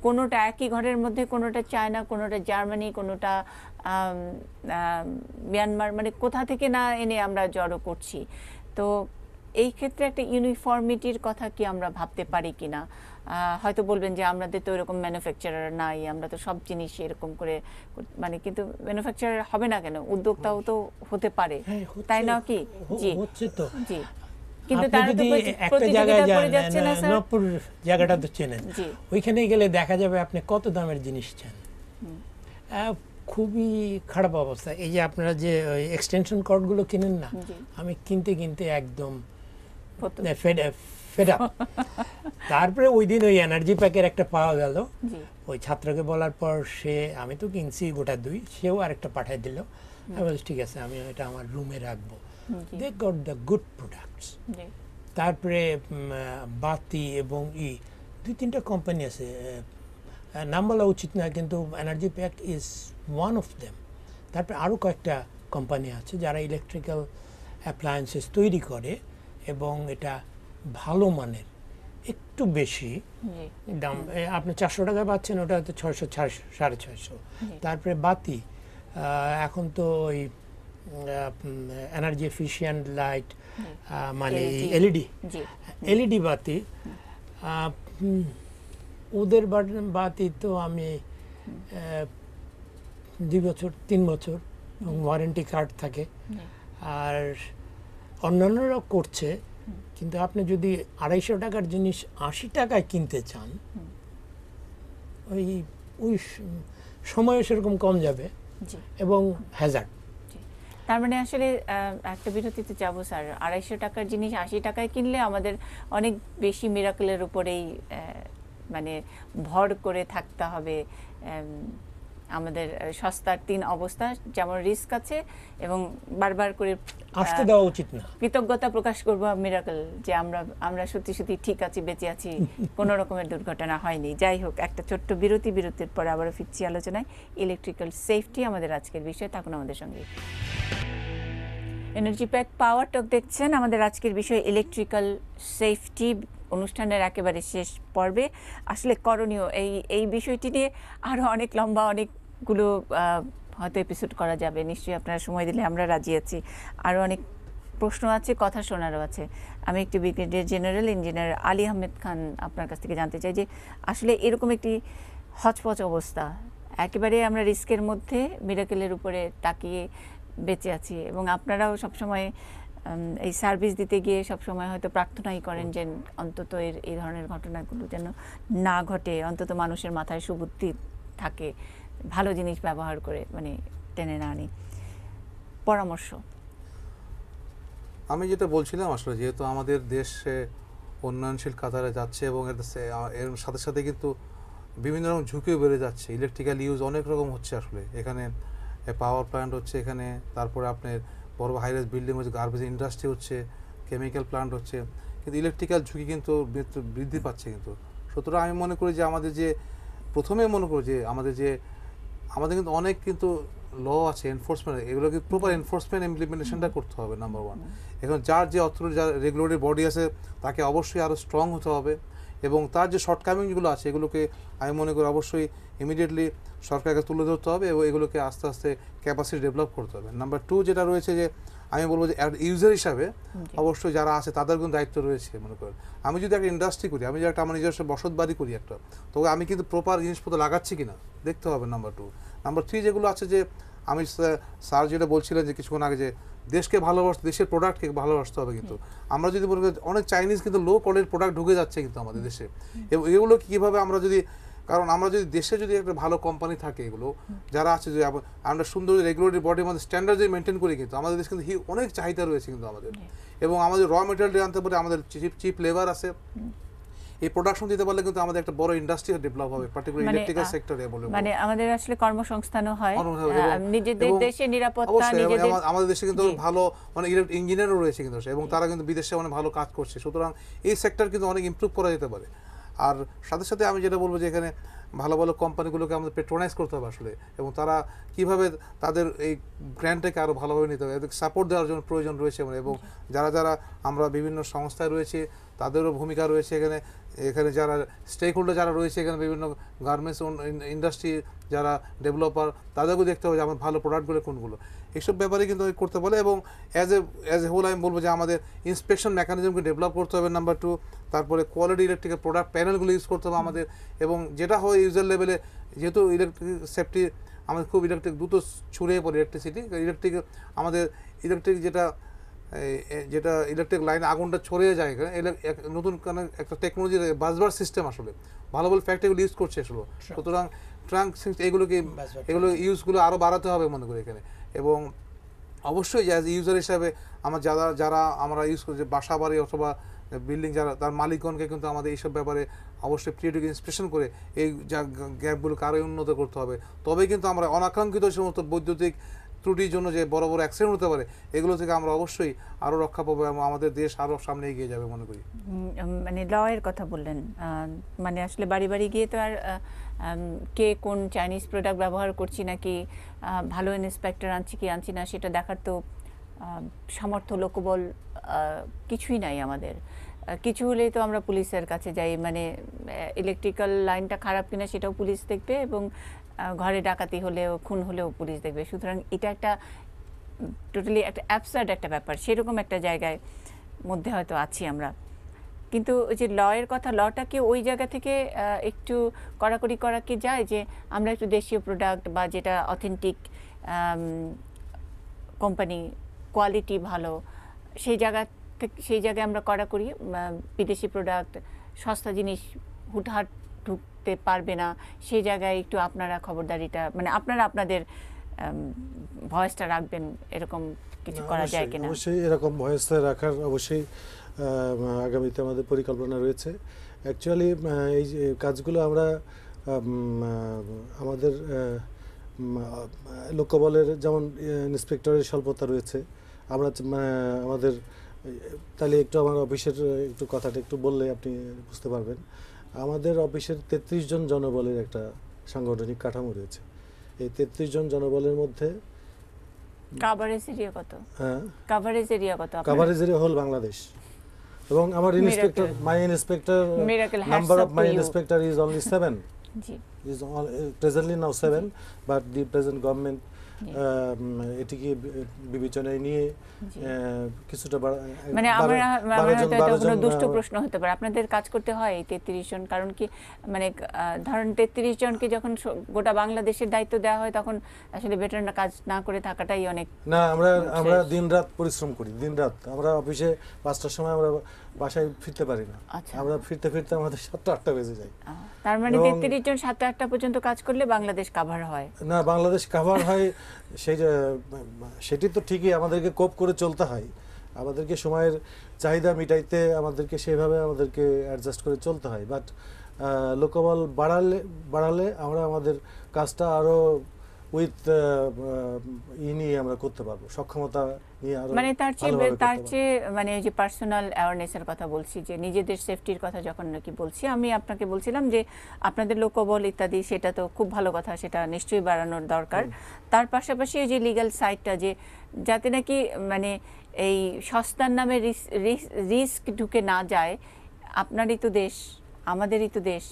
কোনোটা একই ঘরের মধ্যে কোনোটা চায়না কোনোটা জার্মানি কোনোটা মিয়ানমার মানে কোথা থেকে না এনে আমরা জড়ো করছি তো এই ক্ষেত্রে একটা ইউনিফর্মিটির কথা কি আমরা ভাবতে পারি কিনা হয়তো বলবেন যে আমাদের তো এরকম ম্যানুফ্যাকচারার নাই আমরা তো সব জিনিস এরকম করে মানে কিন্তু ম্যানুফ্যাকচারার হবে না কেন উদ্যোক্তাও তো হতে পারে হ্যাঁ, তাই না কি জি হচ্ছে তো জি কিন্তু তার তো প্রতিযোগিতা করে যাচ্ছে না স্যার নবপুর জায়গাটা তো চেনেন ওইখানে গেলে দেখা যাবে আপনি কত দামের জিনিস চান খুবই খারাপ অবস্থা এই যে আপনারা যে এক্সটেনশন কর্ডগুলো কিনেন না আমি কিনতে কিনতে একদম সেটা তারপরে ওই দিন ওই এনার্জি প্যাকের একটা পাওয়া গেল ওই ছাত্রকে বলার পর সে আমি তো কিনছি গোটা দুই সেও আরেকটা পাঠিয়ে দিল বলছি ঠিক আছে আমি এটা আমার রুমে রাখবো they got the good products তারপরে বাতি এবং ই দুই তিনটা কোম্পানি আছে নাম বলা উচিত না কিন্তু energy pack is one of them তারপরে আরও কয়েকটা কোম্পানি আছে যারা ইলেকট্রিক্যাল অ্যাপ্লায়েন্সেস তৈরি করে এবং এটা ভালো মানের একটু বেশি দাম আপনি চারশো টাকায় পাচ্ছেন ওটা হয়তো ছয়শো সাড়ে ছয়শো তারপরে বাতি এখন তো ওই এনার্জি এফিসিয়েন্ট লাইট মানে e LED e LED e বাতি ওদের বাতি তো আমি দুই বছর তিন বছর ওয়ারেন্টি কার্ড থাকে আর অন্যান্যরাও করছে কিন্তু আপনি যদি আড়াইশো টাকার জিনিস আশি টাকায় কিনতে চান ওই ওই সময় সেরকম কম যাবে এবং হ্যাজার্ড তার মানে আসলে একটা বিরতিতে যাব স্যার আড়াইশো টাকার জিনিস আশি টাকায় কিনলে আমাদের অনেক বেশি মিরাকলের উপরেই মানে ভর করে থাকতে হবে আমাদের সস্তার তিন অবস্থা যেমন রিস্ক আছে এবং বারবার করে আসতে দেওয়া উচিত না কৃতজ্ঞতা প্রকাশ করব মিরাকল যে আমরা আমরা সত্যি সত্যি ঠিক আছি বেঁচে আছি কোনো রকমের দুর্ঘটনা হয়নি যাই হোক একটা ছোট্ট বিরতি বিরতির পর আবারও ফিরছি আলোচনায় ইলেকট্রিক্যাল সেফটি আমাদের আজকের বিষয় থাকুন আমাদের সঙ্গে এনার্জি প্যাক পাওয়ার টক দেখছেন আমাদের আজকের বিষয় ইলেকট্রিক্যাল সেফটি অনুষ্ঠানের একেবারে শেষ পর্বে আসলে করণীয় এই এই বিষয়টি নিয়ে আরও অনেক লম্বা অনেক গুলো হয়তো এপিসোড করা যাবে নিশ্চয়ই আপনারা সময় দিলে আমরা রাজি আছি আরও অনেক প্রশ্ন আছে কথা শোনারও আছে আমি একটি brigadier general engineer Ali Ahmed Khan আপনার কাছ থেকে জানতে চাই যে আসলে এরকম একটি হচপচ অবস্থা একেবারে আমরা রিস্কের মধ্যে মিরাকেলের উপরে তাকিয়ে বেঁচে আছি এবং আপনারাও সবসময় এই সার্ভিস দিতে গিয়ে সবসময় হয়তো প্রার্থনাই করেন যে অন্তত এর এই ধরনের ঘটনাগুলো যেন না ঘটে অন্তত মানুষের মাথায় সুবুদ্ধি থাকে ভালো জিনিস ব্যবহার করে মানে টেনে না আনি পরামর্শ আমি যেটা বলছিলাম আসলে যেহেতু আমাদের দেশে উন্নয়নশীল কাতারে যাচ্ছে এবং এর সাথে সাথে কিন্তু বিভিন্ন রকম ঝুঁকিও বেড়ে যাচ্ছে ইলেকট্রিক্যাল ইউজ অনেক রকম হচ্ছে আসলে এখানে পাওয়ার প্ল্যান্ট হচ্ছে এখানে তারপরে আপনার বড় হাইরাইজ বিল্ডিং হচ্ছে গার্বেজ ইন্ডাস্ট্রি হচ্ছে কেমিক্যাল প্ল্যান্ট হচ্ছে কিন্তু ইলেকট্রিক্যাল ঝুঁকি কিন্তু বৃদ্ধি পাচ্ছে কিন্তু সুতরাং আমি মনে করি যে আমাদের যে প্রথমে মনে করি যে আমাদের যে আমাদের কিন্তু অনেক কিন্তু ল আছে এনফোর্সমেন্ট এগুলো কিন্তু প্রপার এনফোর্সমেন্ট ইমপ্লিমেন্টেশনটা করতে হবে নাম্বার ওয়ান এখন যার যে অথরিটি যার রেগুলেটরি বডি আছে তাকে অবশ্যই আরও স্ট্রং হতে হবে এবং তার যে শর্টকামিংসগুলো আছে এগুলোকে আমি মনে করি অবশ্যই ইমিডিয়েটলি সরকারকে তুলে ধরতে হবে এবং এগুলোকে আস্তে আস্তে ক্যাপাসিটি ডেভেলপ করতে হবে নাম্বার টু যেটা রয়েছে যে আমি বলবো যে ইউজার হিসাবে অবশ্যই যারা আছে তাদের কোনো দায়িত্ব রয়েছে মনে করেন আমি যদি একটা ইন্ডাস্ট্রি করি আমি যদি একটা আমার নিজস্ব বসত বাড়ি করি একটা তো আমি কিন্তু প্রপার জিনিসপত্র লাগাচ্ছি কিনা দেখতে হবে নাম্বার টু নাম্বার থ্রি যেগুলো আছে যে আমি স্যার যেটা বলছিলেন যে কিছুক্ষণ আগে যে দেশকে ভালোবাসতে দেশের প্রোডাক্টকে ভালোবাসতে হবে কিন্তু আমরা যদি বলি অনেক চাইনিজ কিন্তু লো কোয়ালিটির প্রোডাক্ট ঢুকে যাচ্ছে কিন্তু আমাদের দেশে এবং এগুলো কীভাবে আমরা যদি কারণ আমরা যদি দেশে যদি একটা ভালো কোম্পানি থাকে এগুলো যারা আছে যে আমরা সুন্দর রেগুলেটরি বডির মধ্যে স্ট্যান্ডার্ড যদি মেনটেন করি কিন্তু আমাদের দেশ কিন্তু অনেক চাহিদা রয়েছে কিন্তু আমাদের এবং আমাদের র মেটেরিয়ালটি আনতে পারে আমাদের চিপ চিপ লেবার আছে এই প্রোডাকশন দিতে পারলে কিন্তু আমাদের একটা বড় ইন্ডাস্ট্রি ডেভেলপ হবে পার্টিকুলার ইলেকট্রিক্যাল সেক্টরে বলে মানে আমাদের আসলে কর্মসংস্থানও হয় নিজেদের দেশে নিরাপত্তা নিজেদের আমাদের দেশে কিন্তু ভালো মানে ইঞ্জিনিয়ারও রয়েছে কিন্তু এবং তারা কিন্তু বিদেশে অনেক ভালো কাজ করছে সুতরাং এই সেক্টর কিন্তু অনেক ইমপ্রুভ করা যেতে পারে আর সাথে সাথে আমি যেটা বলবো যে এখানে ভালো ভালো কোম্পানিগুলোকে আমাদের পেট্রোনাইজ করতে হবে আসলে এবং তারা কিভাবে তাদের এই গ্র্যান্ডটাকে আরও ভালোভাবে নিতে হবে এদের সাপোর্ট দেওয়ার জন্য প্রয়োজন রয়েছে মানে এবং যারা যারা আমরা বিভিন্ন সংস্থায় রয়েছে তাদেরও ভূমিকা রয়েছে এখানে এখানে যারা স্টেক হোল্ডার যারা রয়েছে এখানে বিভিন্ন গার্মেন্টস ইন্ডাস্ট্রি যারা ডেভেলপার তাদেরকেও দেখতে হবে যে আমার ভালো প্রোডাক্টগুলো কোনগুলো এইসব ব্যাপারে কিন্তু করতে বলে এবং as a as a whole আমি বলবো যে আমাদের ইন্সপেকশন মেকানিজমকে ডেভেলপ করতে হবে নাম্বার টু তারপরে কোয়ালিটি ইলেকট্রিকের প্রোডাক্ট প্যানেলগুলো ইউজ করতে হবে আমাদের এবং যেটা হয় ইউজার লেভেলে যেহেতু ইলেকট্রিক সেফটি আমাদের খুব ইলেকট্রিক দ্রুত ছুড়ে পড়ে ইলেকট্রিসিটি ইলেকট্রিক আমাদের ইলেকট্রিক যেটা যেটা ইলেকট্রিক লাইন আগুনটা ছড়িয়ে যায় এখানে নতুন একটা টেকনোলজি বাসবার সিস্টেম আসলে ভালো ভালো ফ্যাক্টরিগুলো ইউজ করছে আসলে সুতরাং ট্রাঙ্ক এগুলোকে এগুলো ইউজগুলো আরও বাড়াতে হবে মনে করি এখানে এবং অবশ্যই অ্যাজ ইউজার হিসাবে আমার যারা যারা আমরা ইউজ করছি বাসা বাড়ি অথবা বিল্ডিং যারা তার মালিকগণকে কিন্তু আমাদের এইসব ব্যাপারে অবশ্যই ক্রিয়েটিভ ইন্সপিরেশন করে এই যা গ্যাপগুলোকে আরও উন্নত করতে হবে তবে কিন্তু আমরা অনাকাঙ্ক্ষিত সমস্ত বৈদ্যুতিক ত্রুটির জন্য যে বড় বড় অ্যাক্সিডেন্ট হতে পারে এগুলো থেকে আমরা অবশ্যই আরও রক্ষা পাবো এবং আমাদের দেশ আরও সামনে এগিয়ে যাবে মনে করি মানে ল এর কথা বললেন মানে আসলে বাড়ি বাড়ি গিয়ে তো আর কে কোন চাইনিজ প্রোডাক্ট ব্যবহার করছি নাকি ভালো ইন্সপেক্টর আনছি কি আনছি না সেটা দেখার তো সামর্থ্য লোকবল কিছুই নাই আমাদের কিছু হলেই তো আমরা পুলিশের কাছে যাই মানে ইলেকট্রিক্যাল লাইনটা খারাপ কিনা সেটাও পুলিশ দেখবে এবং ঘরে ডাকাতি হলেও খুন হলেও পুলিশ দেখবে সুতরাং এটা একটা টোটালি একটা অ্যাবসার্ড একটা ব্যাপার সেরকম একটা জায়গায় মধ্যে হয়তো আছি আমরা কিন্তু ওই যে ল এর কথা লটাকে ওই জায়গা থেকে একটু কড়াকড়ি করা কি যায় যে আমরা একটু দেশীয় প্রোডাক্ট বা যেটা অথেন্টিক কোম্পানি কোয়ালিটি ভালো সেই জায়গা থেকে সেই জায়গায় আমরা কড়াকড়ি বিদেশি প্রোডাক্ট সস্তা জিনিস হুটহাট ঢুকতে পারবে না সেই জায়গায় একটু আপনারা খবরদারিটা মানে আপনারা আপনাদের ভয়েসটা রাখবেন এরকম কিছু করা যায় কিনা অবশ্যই এরকম ভয়েসটা রাখার অবশ্যই আগামীতে আমাদের পরিকল্পনা রয়েছে অ্যাকচুয়ালি এই কাজগুলো আমরা আমাদের লোকবলের যেমন ইন্সপেক্টরের স্বল্পতা রয়েছে আমরা আমাদের তাহলে একটু আমার অফিসের একটু কথাটা একটু বললে আপনি বুঝতে পারবেন আমাদের অফিসের তেত্রিশ জন জনবলের একটা সাংগঠনিক কাঠামো রয়েছে এই তেত্রিশ জন জনবলের মধ্যে কাভারেজ এরিয়া ইয়ে কত হ্যাঁ কাভারেজ এরিয়া ইয়ে কত কাভারেজ এরিয়া হল বাংলাদেশ এবং আমার inspector my inspector number of my inspector is only 7 জি is presently now 7 but the present government এটিকে বিবেচনায় নিয়ে কিছুটা মানে আমরা দুষ্ট প্রশ্ন হতে পারে আপনাদের কাজ করতে হয় এই তেত্রিশ জন কারণ কি মানে তেত্রিশ জনকে যখন গোটা বাংলাদেশের দায়িত্ব দেওয়া হয় তখন আসলে ভেটারেনরা কাজ না করে থাকাটাই অনেক না আমরা আমরা দিনরাত পরিশ্রম করি দিনরাত আমরা অফিসে পাঁচটার সময় আমরা বাসায় ফিরতে পারি না আচ্ছা। আমরা ফিরতে ফিরতে আমাদের সাতটা আটটা বেজে যায় তার মানে তেত্রিশ জন সাতটা আটটা পর্যন্ত কাজ করলে বাংলাদেশ কাভার হয় না বাংলাদেশ কাভার হয় সেই সেটি তো ঠিকই আমাদেরকে কোপ করে চলতে হয় আমাদেরকে সময়ের চাহিদা মিটাইতে আমাদেরকে সেভাবে আমাদেরকে অ্যাডজাস্ট করে চলতে হয় বাট লোকবল বাড়ালে বাড়ালে আমরা আমাদের কাজটা আরও উইথ uh, ই নিয়ে আমরা করতে পারবো সক্ষমতা মানে তার চেয়ে তার চেয়ে মানে যে পার্সোনাল অ্যাওয়ারনেসের কথা বলছি যে নিজেদের সেফটির কথা যখন নাকি বলছি আমি আপনাকে বলছিলাম যে আপনাদের লোকবল ইত্যাদি সেটা তো খুব ভালো কথা সেটা নিশ্চয়ই বাড়ানোর দরকার তার পাশাপাশি যে লিগ্যাল সাইডটা যে যাতে নাকি মানে এই সস্তার নামে রিস্ক ঢুকে না যায় আপনারই তো দেশ আমাদেরই তো দেশ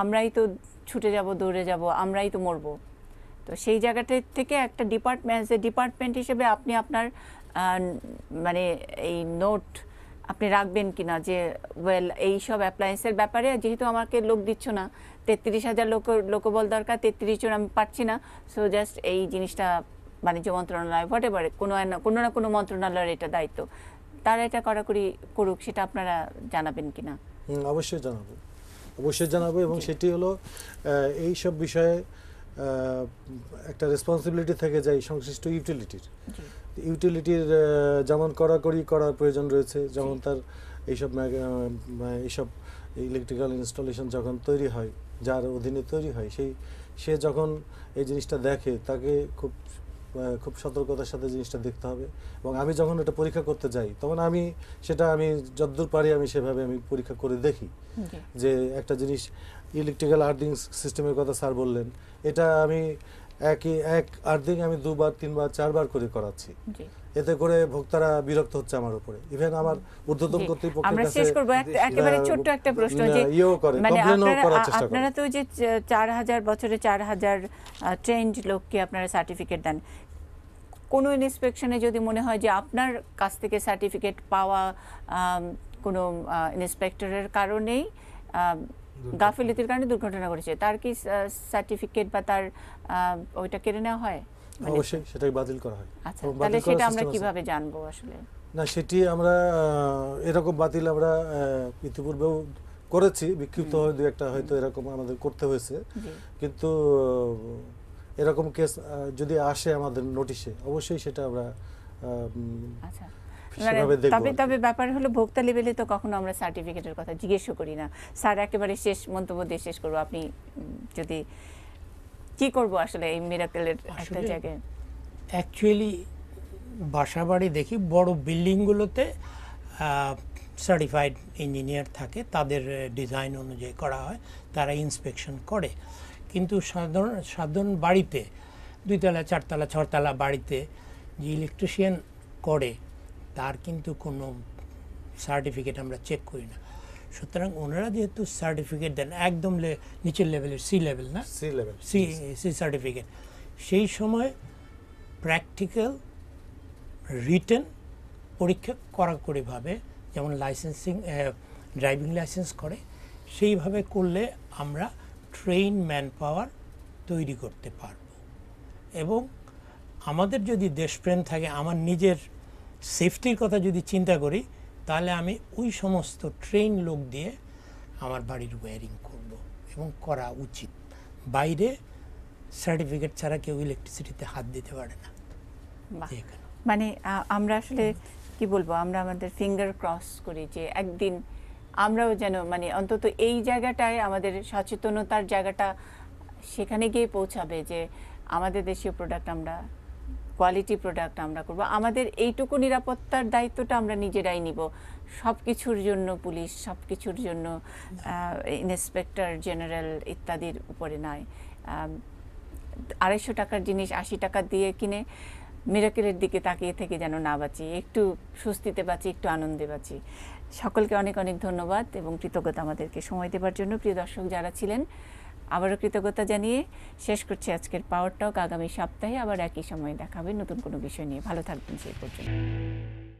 আমরাই তো ছুটে যাব দৌড়ে যাব আমরাই তো মরবো তো সেই জায়গাটা থেকে একটা ডিপার্টমেন্ট যে ডিপার্টমেন্ট হিসেবে আপনি আপনার মানে এই নোট আপনি রাখবেন কি না যে ওয়েল এই সব অ্যাপ্লায়েন্সের ব্যাপারে যেহেতু আমাকে লোক দিচ্ছ না তেত্রিশ হাজার লোক লোকবল দরকার তেত্রিশ জন আমি পাচ্ছি না সো জাস্ট এই জিনিসটা বাণিজ্য মন্ত্রণালয় হতে পারে কোনো কোনো না কোনো মন্ত্রণালয়ের এটা দায়িত্ব তারা এটা কড়াকড়ি করুক সেটা আপনারা জানাবেন কি না অবশ্যই জানাবো অবশ্যই জানাবো এবং সেটি হলো এই সব বিষয়ে একটা রেসপন্সিবিলিটি থেকে যায় সংশ্লিষ্ট ইউটিলিটির ইউটিলিটির যেমন কড়াকড়ি করার প্রয়োজন রয়েছে যেমন তার এইসব এইসব ইলেকট্রিক্যাল ইনস্টলেশন যখন তৈরি হয় যার অধীনে তৈরি হয় সেই সে যখন এই জিনিসটা দেখে তাকে খুব খুব সতর্কতার সাথে জিনিসটা দেখতে হবে এবং আমি যখন এটা পরীক্ষা করতে যাই তখন আমি সেটা আমি যদ্দূর পারি আমি সেভাবে আমি পরীক্ষা করে দেখি যে একটা জিনিস ইলেকট্রিক্যাল আর্থিং সিস্টেমের কথা স্যার বললেন এটা আমি একই এক আর্থিং আমি দুবার তিনবার চারবার করে করাচ্ছি এতে করে ভোক্তারা বিরক্ত হচ্ছে আমার উপরে ইভেন আমার ঊর্ধ্বতন কর্তৃপক্ষ আমরা শেষ করব একেবারে ছোট্ট একটা প্রশ্ন যে মানে আপনারা তো যে 4000 বছরে 4000 ট্রেন্ড লোককে আপনারা সার্টিফিকেট দেন কোন ইনস্পেকশনে যদি মনে হয় যে আপনার কাছ থেকে সার্টিফিকেট পাওয়া কোনো ইন্সপেক্টরের কারণেই গাফিলতির কারণে দুর্ঘটনা ঘটেছে তার কি সার্টিফিকেট বা তার ওইটা কেড়ে নেওয়া হয় মানে অবশ্যই সেটাই বাতিল করা হয় আচ্ছা তাহলে সেটা আমরা কিভাবে জানবো আসলে না সেটি আমরা এরকম বাতিল আমরা ইতিপূর্বেও করেছি বিক্ষিপ্ত দু একটা হয়তো এরকম আমাদের করতে হয়েছে কিন্তু এরকম কেস যদি আসে আমাদের নোটিশে অবশ্যই সেটা আমরা আচ্ছা মানে তবে তবে ব্যাপার হলো ভোক্তা লেভেলে তো কখনো আমরা সার্টিফিকেটের কথা জিজ্ঞেসও করি না স্যার একেবারে শেষ মন্তব্য দিয়ে শেষ করবো আপনি যদি কি করব আসলে এই মিরাকেলের একটা জায়গায় অ্যাকচুয়ালি বাসাবাড়ি দেখি বড় বিল্ডিংগুলোতে সার্টিফাইড ইঞ্জিনিয়ার থাকে তাদের ডিজাইন অনুযায়ী করা হয় তারা ইন্সপেকশন করে কিন্তু সাধারণ সাধারণ বাড়িতে দুইতলা চারতলা ছতলা বাড়িতে যে ইলেকট্রিশিয়ান করে তার কিন্তু কোনো সার্টিফিকেট আমরা চেক করি না সুতরাং ওনারা যেহেতু সার্টিফিকেট দেন একদম নিচের লেভেলের সি লেভেল না C level C C certificate সেই সময় প্র্যাকটিক্যাল রিটেন পরীক্ষা করাকরিভাবে যেমন লাইসেন্সিং ড্রাইভিং লাইসেন্স করে সেইভাবে করলে আমরা ট্রেন ম্যান পাওয়ার তৈরি করতে পারব এবং আমাদের যদি দেশপ্রেম থাকে আমার নিজের সেফটির কথা যদি চিন্তা করি তাহলে আমি ওই সমস্ত ট্রেন লোক দিয়ে আমার বাড়ির ওয়্যারিং করব এবং করা উচিত বাইরে সার্টিফিকেট ছাড়া কেউ ইলেকট্রিসিটিতে হাত দিতে পারে না মানে আমরা আসলে কি বলবো আমরা আমাদের ফিঙ্গার ক্রস করি যে একদিন আমরাও যেন মানে অন্তত এই জায়গাটায় আমাদের সচেতনতার জায়গাটা সেখানে গিয়ে পৌঁছাবে যে আমাদের দেশীয় প্রোডাক্ট আমরা কোয়ালিটি প্রোডাক্ট আমরা করব আমাদের এইটুকু নিরাপত্তার দায়িত্বটা আমরা নিজেরাই নিব সব কিছুর জন্য পুলিশ সব কিছুর জন্য ইন্সপেক্টর জেনারেল ইত্যাদির উপরে নয় আড়াইশো টাকার জিনিস আশি টাকা দিয়ে কিনে মিরাকেলের দিকে তাকিয়ে থেকে যেন না বাঁচি একটু স্বস্তিতে বাঁচি একটু আনন্দে বাঁচি সকলকে অনেক অনেক ধন্যবাদ এবং কৃতজ্ঞতা আমাদেরকে সময় দেবার জন্য প্রিয় দর্শক যারা ছিলেন আবারও কৃতজ্ঞতা জানিয়ে শেষ করছি আজকের পাওয়ার টক আগামী সপ্তাহে আবার একই সময়ে দেখাবে নতুন কোনো বিষয় নিয়ে ভালো থাকবেন সেই পর্যন্ত